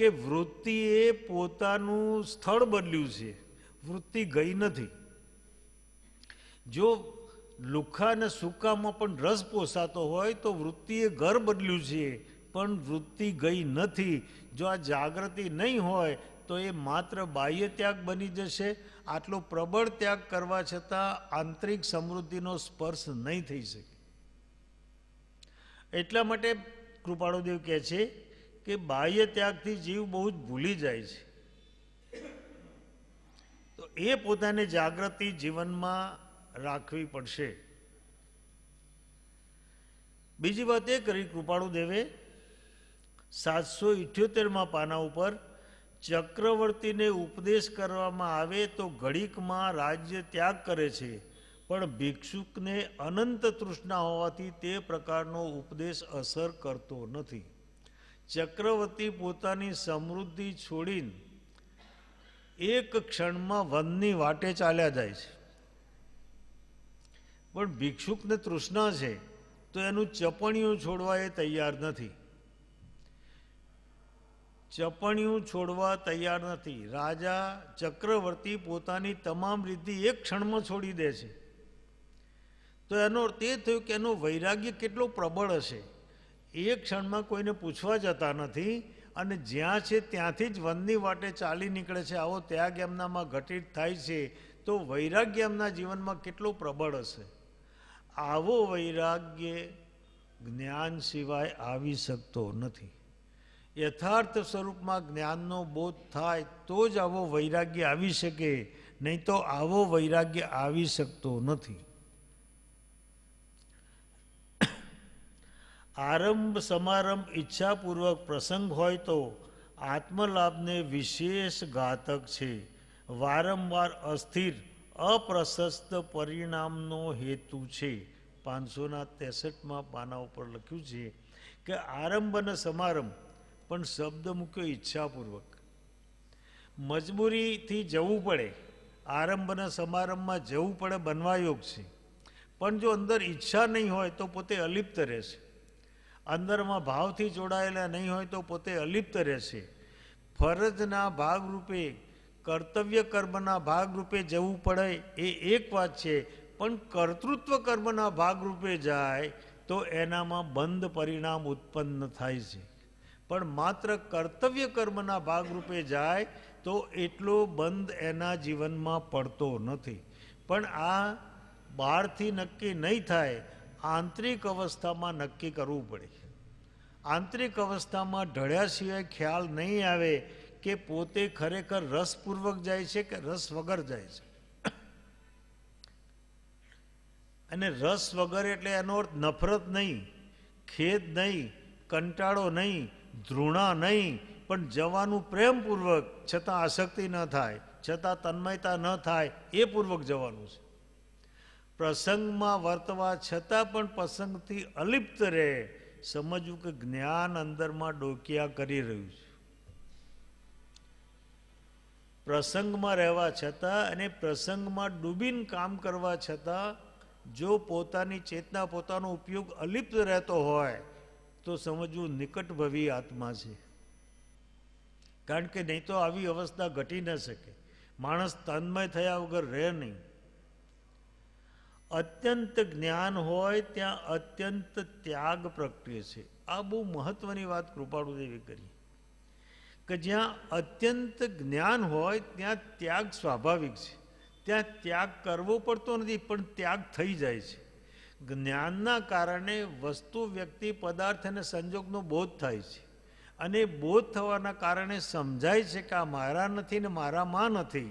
કે વૃત્તિએ પોતાનું સ્થળ બદલ્યું છે વૃત્તિ ગઈ નથી જો લુખા અને સૂકામાં પણ રસ પોસાતો હોય તો વૃત્તિએ ઘર બદલ્યું છે પણ વૃત્તિ ગઈ નથી જો આ જાગૃતિ નહીં હોય તો એ માત્ર બાહ્ય ત્યાગ બની જશે આટલો પ્રબળ ત્યાગ કરવા છતાં આંતરિક સમૃદ્ધિનો સ્પર્શ નહીં થઈ શકે એટલા માટે કૃપાળુદેવ કહે છે કે બાહ્ય ત્યાગથી જીવ બહુ જ ભૂલી જાય છે તો એ પોતાને જાગૃતિ જીવનમાં રાખવી પડશે બીજી વાત એ કરી કૃપાળુદેવે સાતસો ઇઠ્યોતેરમાં પાના ઉપર ચક્રવર્તીને ઉપદેશ કરવામાં આવે તો ઘડીકમાં રાજ્ય ત્યાગ કરે છે પણ ભિક્ષુકને અનંત તૃષ્ણા હોવાથી તે પ્રકારનો ઉપદેશ અસર કરતો નથી ચક્રવર્તી પોતાની સમૃદ્ધિ છોડીને એક ક્ષણમાં વનની વાટે ચાલ્યા જાય છે પણ ભિક્ષુકને તૃષ્ણા છે તો એનું ચપણિયું છોડવા એ તૈયાર નથી ચપણિયું છોડવા તૈયાર નથી રાજા ચક્રવર્તી પોતાની તમામ રીતિ એક ક્ષણમાં છોડી દે છે તો એનો અર્થ એ થયો કે એનો વૈરાગ્ય કેટલો પ્રબળ હશે એ ક્ષણમાં કોઈને પૂછવા જતા નથી અને જ્યાં છે ત્યાંથી જ વનની વાટે ચાલી નીકળે છે આવો ત્યાગ એમનામાં ઘટિત થાય છે તો વૈરાગ્ય એમના જીવનમાં કેટલો પ્રબળ હશે આવો વૈરાગ્ય જ્ઞાન સિવાય આવી શકતો નથી યથાર્થ સ્વરૂપમાં જ્ઞાનનો બોધ થાય તો જ આવો વૈરાગ્ય આવી શકે નહીં તો આવો વૈરાગ્ય આવી શકતો નથી આરંભ સમારંભ ઈચ્છાપૂર્વક પ્રસંગ હોય તો આત્મલાભને વિશેષ ઘાતક છે વારંવાર અસ્થિર અપ્રશસ્ત પરિણામનો હેતુ છે પાંચસોના ત્રેસઠમાં પાના ઉપર લખ્યું છે કે આરંભ અને સમારંભ પણ શબ્દ મૂક્યો ઈચ્છાપૂર્વક મજબૂરીથી જવું પડે આરંભ અને સમારંભમાં જવું પડે બનવા યોગ છે પણ જો અંદર ઈચ્છા નહીં હોય તો પોતે અલિપ્ત રહેશે અંદરમાં ભાવથી જોડાયેલા નહીં હોય તો પોતે અલિપ્ત રહેશે ફરજના ભાગરૂપે કર્તવ્ય કર્મના ભાગરૂપે જવું પડે એ એક વાત છે પણ કર્તૃત્વ કર્મના ભાગરૂપે જાય તો એનામાં બંધ પરિણામ ઉત્પન્ન થાય છે પણ માત્ર કર્તવ્ય કર્મના ભાગરૂપે જાય તો એટલો બંધ એના જીવનમાં પડતો નથી પણ આ બહારથી નક્કી નહીં થાય આંતરિક અવસ્થામાં નક્કી કરવું પડે આંતરિક અવસ્થામાં ઢળ્યા સિવાય ખ્યાલ નહીં આવે કે પોતે ખરેખર રસપૂર્વક જાય છે કે રસ વગર જાય છે અને રસ વગર એટલે એનો અર્થ નફરત નહીં ખેદ નહીં કંટાળો નહીં ધૃણા નહીં પણ જવાનું પ્રેમપૂર્વક છતાં આસક્તિ ન થાય છતાં તન્મયતા ન થાય એ પૂર્વક જવાનું છે પ્રસંગમાં વર્તવા છતાં પણ પ્રસંગથી અલિપ્ત રહે સમજવું કે જ્ઞાન અંદરમાં ડોકિયા કરી રહ્યું છે પ્રસંગમાં રહેવા છતાં અને પ્રસંગમાં ડૂબીને કામ કરવા છતાં જો પોતાની ચેતના પોતાનો ઉપયોગ અલિપ્ત રહેતો હોય તો સમજવું નિકટભવી આત્મા છે કારણ કે નહીં તો આવી અવસ્થા ઘટી ન શકે માણસ તન્મય થયા વગર રહે નહીં અત્યંત જ્ઞાન હોય ત્યાં અત્યંત ત્યાગ પ્રગટે છે આ બહુ મહત્વની વાત કૃપાળુદેવી કરી કે જ્યાં અત્યંત જ્ઞાન હોય ત્યાં ત્યાગ સ્વાભાવિક છે ત્યાં ત્યાગ કરવો પડતો નથી પણ ત્યાગ થઈ જાય છે જ્ઞાનના કારણે વસ્તુ વ્યક્તિ પદાર્થ અને સંજોગનો બોધ થાય છે અને બોધ થવાના કારણે સમજાય છે કે આ મારા નથી ને મારામાં નથી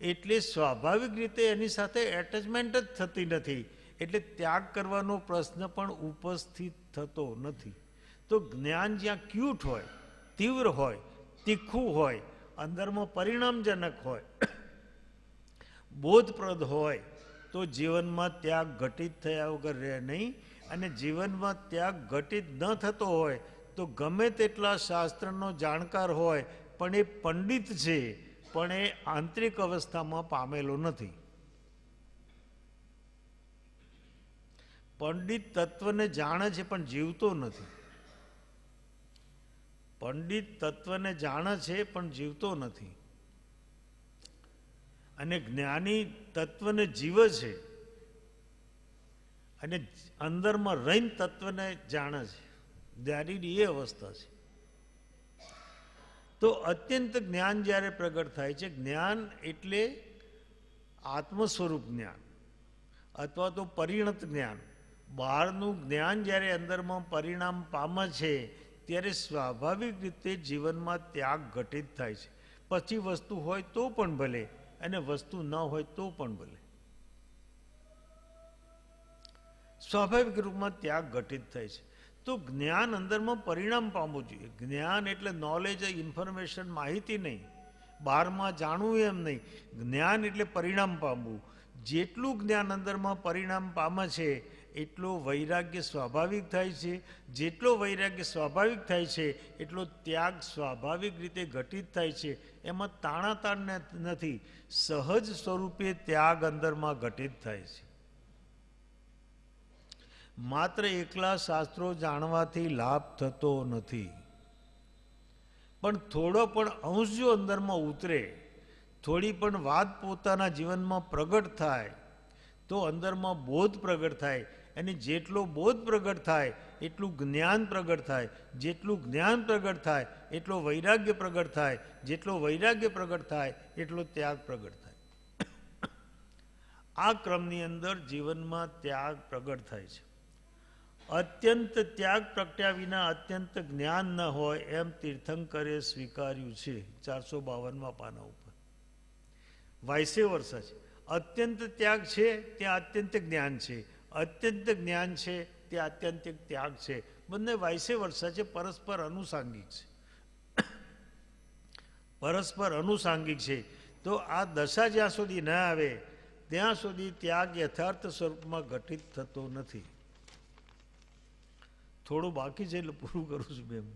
એટલે સ્વાભાવિક રીતે એની સાથે એટેચમેન્ટ જ થતી નથી એટલે ત્યાગ કરવાનો પ્રશ્ન પણ ઉપસ્થિત થતો નથી તો જ્ઞાન જ્યાં ક્યુટ હોય તીવ્ર હોય તીખું હોય અંદરમાં પરિણામજનક હોય બોધપ્રદ હોય તો જીવનમાં ત્યાગ ઘટિત થયા વગર રહે નહીં અને જીવનમાં ત્યાગ ઘટિત ન થતો હોય તો ગમે તેટલા શાસ્ત્રનો જાણકાર હોય પણ એ પંડિત છે પણ એ આંતરિક અવસ્થામાં પામેલો નથી પંડિત તત્વને જાણે છે પણ જીવતો નથી પંડિત તત્વને જાણે છે પણ જીવતો નથી અને જ્ઞાની તત્વને જીવે છે અને અંદરમાં રહીને તત્વને જાણે છે દારીની એ અવસ્થા છે તો અત્યંત જ્ઞાન જ્યારે પ્રગટ થાય છે જ્ઞાન એટલે આત્મસ્વરૂપ જ્ઞાન અથવા તો પરિણત જ્ઞાન બહારનું જ્ઞાન જ્યારે અંદરમાં પરિણામ પામે છે ત્યારે સ્વાભાવિક રીતે જીવનમાં ત્યાગ ઘટિત થાય છે પછી વસ્તુ હોય તો પણ ભલે અને વસ્તુ ન હોય તો પણ ભલે સ્વાભાવિક રૂપમાં ત્યાગ ઘટિત થાય છે તો જ્ઞાન અંદરમાં પરિણામ પામવું જોઈએ જ્ઞાન એટલે નોલેજ ઇન્ફોર્મેશન માહિતી નહીં બારમાં જાણવું એમ નહીં જ્ઞાન એટલે પરિણામ પામવું જેટલું જ્ઞાન અંદરમાં પરિણામ પામે છે એટલો વૈરાગ્ય સ્વાભાવિક થાય છે જેટલો વૈરાગ્ય સ્વાભાવિક થાય છે એટલો ત્યાગ સ્વાભાવિક રીતે ઘટિત થાય છે એમાં તાણાતાણ નથી સહજ સ્વરૂપે ત્યાગ અંદરમાં ઘટિત થાય છે માત્ર એકલા શાસ્ત્રો જાણવાથી લાભ થતો નથી પણ થોડો પણ અંશ જો અંદરમાં ઉતરે થોડી પણ વાત પોતાના જીવનમાં પ્રગટ થાય તો અંદરમાં બોધ પ્રગટ થાય અને જેટલો બોધ પ્રગટ થાય એટલું જ્ઞાન પ્રગટ થાય જેટલું જ્ઞાન પ્રગટ થાય એટલો વૈરાગ્ય પ્રગટ થાય જેટલો વૈરાગ્ય પ્રગટ થાય એટલો ત્યાગ પ્રગટ થાય આ ક્રમની અંદર જીવનમાં ત્યાગ પ્રગટ થાય છે અત્યંત ત્યાગ પ્રગટ્યા વિના અત્યંત જ્ઞાન ન હોય એમ તીર્થંકરે સ્વીકાર્યું છે ચારસો બાવનમાં પાના ઉપર વાયસે વર્ષા છે અત્યંત ત્યાગ છે ત્યાં અત્યંત જ્ઞાન છે અત્યંત જ્ઞાન છે તે અત્યંત ત્યાગ છે બંને વાયસે વર્ષા છે પરસ્પર અનુસાંગિક છે પરસ્પર અનુસાંગિક છે તો આ દશા જ્યાં સુધી ન આવે ત્યાં સુધી ત્યાગ યથાર્થ સ્વરૂપમાં ઘટિત થતો નથી થોડું બાકી છે એટલે પૂરું કરું છું બેન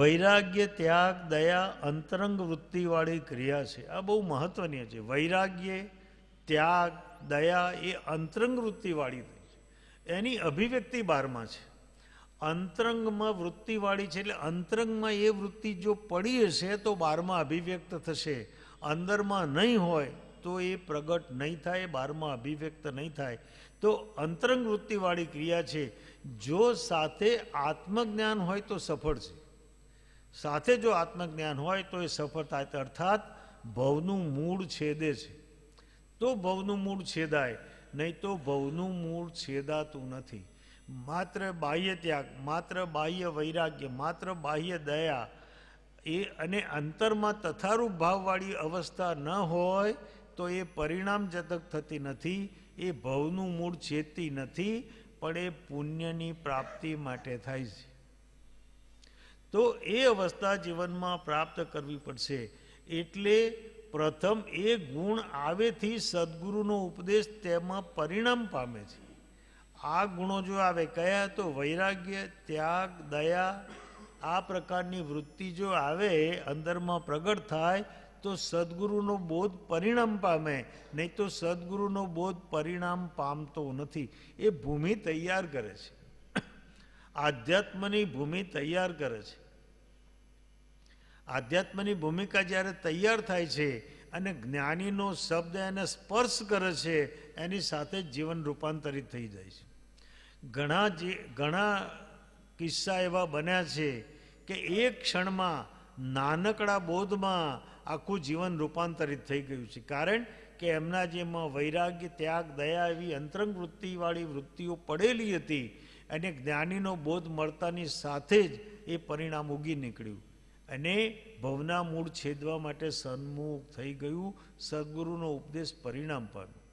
વૈરાગ્ય ત્યાગ દયા અંતરંગ વૃત્તિવાળી ક્રિયા છે આ બહુ મહત્વની છે વૈરાગ્ય ત્યાગ દયા એ અંતરંગ વૃત્તિવાળી છે એની અભિવ્યક્તિ બારમાં છે અંતરંગમાં વૃત્તિવાળી છે એટલે અંતરંગમાં એ વૃત્તિ જો પડી હશે તો બારમાં અભિવ્યક્ત થશે અંદરમાં નહીં હોય તો એ પ્રગટ નહીં થાય બારમાં અભિવ્યક્ત નહીં થાય તો અંતરંગ વૃત્તિવાળી ક્રિયા છે જો સાથે આત્મજ્ઞાન હોય તો સફળ છે સાથે જો આત્મજ્ઞાન હોય તો એ સફળ થાય અર્થાત ભવનું મૂળ છેદે છે તો ભવનું મૂળ છેદાય નહીં તો ભવનું મૂળ છેદાતું નથી માત્ર બાહ્ય ત્યાગ માત્ર બાહ્ય વૈરાગ્ય માત્ર બાહ્ય દયા એ અને અંતરમાં તથારૂપ ભાવવાળી અવસ્થા ન હોય તો એ પરિણામ જતક થતી નથી એ ભવનું મૂળ છેતી નથી પણ એ પુણ્યની પ્રાપ્તિ માટે થાય છે તો એ અવસ્થા જીવનમાં પ્રાપ્ત કરવી પડશે એટલે પ્રથમ એ ગુણ આવેથી સદગુરુનો ઉપદેશ તેમાં પરિણામ પામે છે આ ગુણો જો આવે કયા તો વૈરાગ્ય ત્યાગ દયા આ પ્રકારની વૃત્તિ જો આવે અંદરમાં પ્રગટ થાય તો સદગુરુનો બોધ પરિણામ પામે નહીં તો સદગુરુનો બોધ પરિણામ પામતો નથી એ ભૂમિ તૈયાર કરે છે આધ્યાત્મની ભૂમિ તૈયાર કરે છે આધ્યાત્મની ભૂમિકા જ્યારે તૈયાર થાય છે અને જ્ઞાનીનો શબ્દ એને સ્પર્શ કરે છે એની સાથે જીવન રૂપાંતરિત થઈ જાય છે ઘણા જે ઘણા કિસ્સા એવા બન્યા છે કે એક ક્ષણમાં નાનકડા બોધમાં આખું જીવન રૂપાંતરિત થઈ ગયું છે કારણ કે એમના જેમાં વૈરાગ્ય ત્યાગ દયા એવી અંતરંગ વૃત્તિવાળી વૃત્તિઓ પડેલી હતી અને જ્ઞાનીનો બોધ મળતાની સાથે જ એ પરિણામ ઉગી નીકળ્યું અને ભવના મૂળ છેદવા માટે સન્મુખ થઈ ગયું સદગુરુનો ઉપદેશ પરિણામ પામ્યો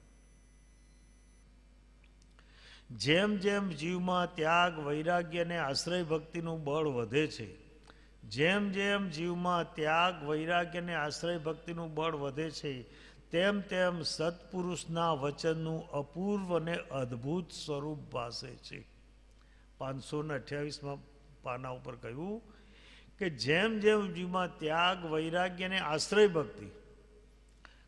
જેમ જેમ જીવમાં ત્યાગ વૈરાગ્ય અને આશ્રય ભક્તિનું બળ વધે છે જેમ જેમ જીવમાં ત્યાગ વૈરાગ્ય અને આશ્રય ભક્તિનું બળ વધે છે તેમ તેમ સત્પુરુષના વચનનું અપૂર્વ અને અદ્ભુત સ્વરૂપ ભાસે છે પાંચસો ને અઠ્યાવીસમાં પાના ઉપર કહ્યું કે જેમ જેમ જીવમાં ત્યાગ વૈરાગ્ય અને આશ્રય ભક્તિ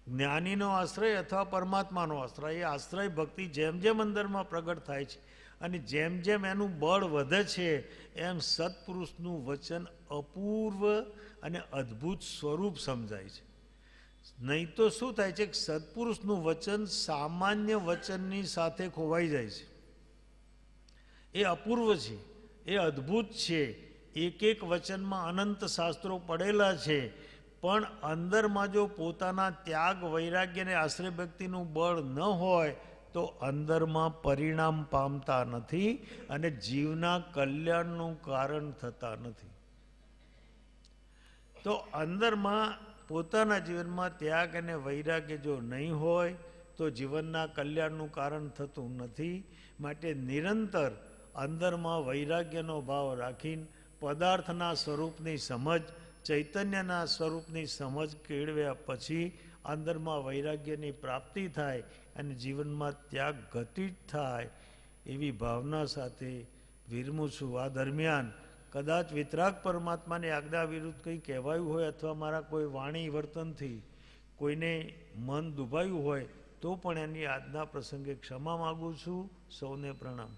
જ્ઞાનીનો આશ્રય અથવા પરમાત્માનો આશ્રય એ આશ્રય ભક્તિ જેમ જેમ અંદરમાં પ્રગટ થાય છે અને જેમ જેમ એનું બળ વધે છે એમ સત્પુરુષનું વચન અપૂર્વ અને અદ્ભુત સ્વરૂપ સમજાય છે નહીં તો શું થાય છે કે સત્પુરુષનું વચન સામાન્ય વચનની સાથે ખોવાઈ જાય છે એ અપૂર્વ છે એ અદ્ભુત છે એક એક વચનમાં અનંત શાસ્ત્રો પડેલા છે પણ અંદરમાં જો પોતાના ત્યાગ વૈરાગ્ય અને આશ્રય ભક્તિનું બળ ન હોય તો અંદરમાં પરિણામ પામતા નથી અને જીવના કલ્યાણનું કારણ થતા નથી તો અંદરમાં પોતાના જીવનમાં ત્યાગ અને વૈરાગ્ય જો નહીં હોય તો જીવનના કલ્યાણનું કારણ થતું નથી માટે નિરંતર અંદરમાં વૈરાગ્યનો ભાવ રાખીને પદાર્થના સ્વરૂપની સમજ ચૈતન્યના સ્વરૂપની સમજ કેળવ્યા પછી અંદરમાં વૈરાગ્યની પ્રાપ્તિ થાય અને જીવનમાં ત્યાગ ઘટિત થાય એવી ભાવના સાથે વિરમું છું આ દરમિયાન કદાચ વિતરાગ પરમાત્માને આજ્ઞા વિરુદ્ધ કંઈ કહેવાયું હોય અથવા મારા કોઈ વાણી વર્તનથી કોઈને મન દુભાયું હોય તો પણ એની આજ્ઞા પ્રસંગે ક્ષમા માગું છું સૌને પ્રણામ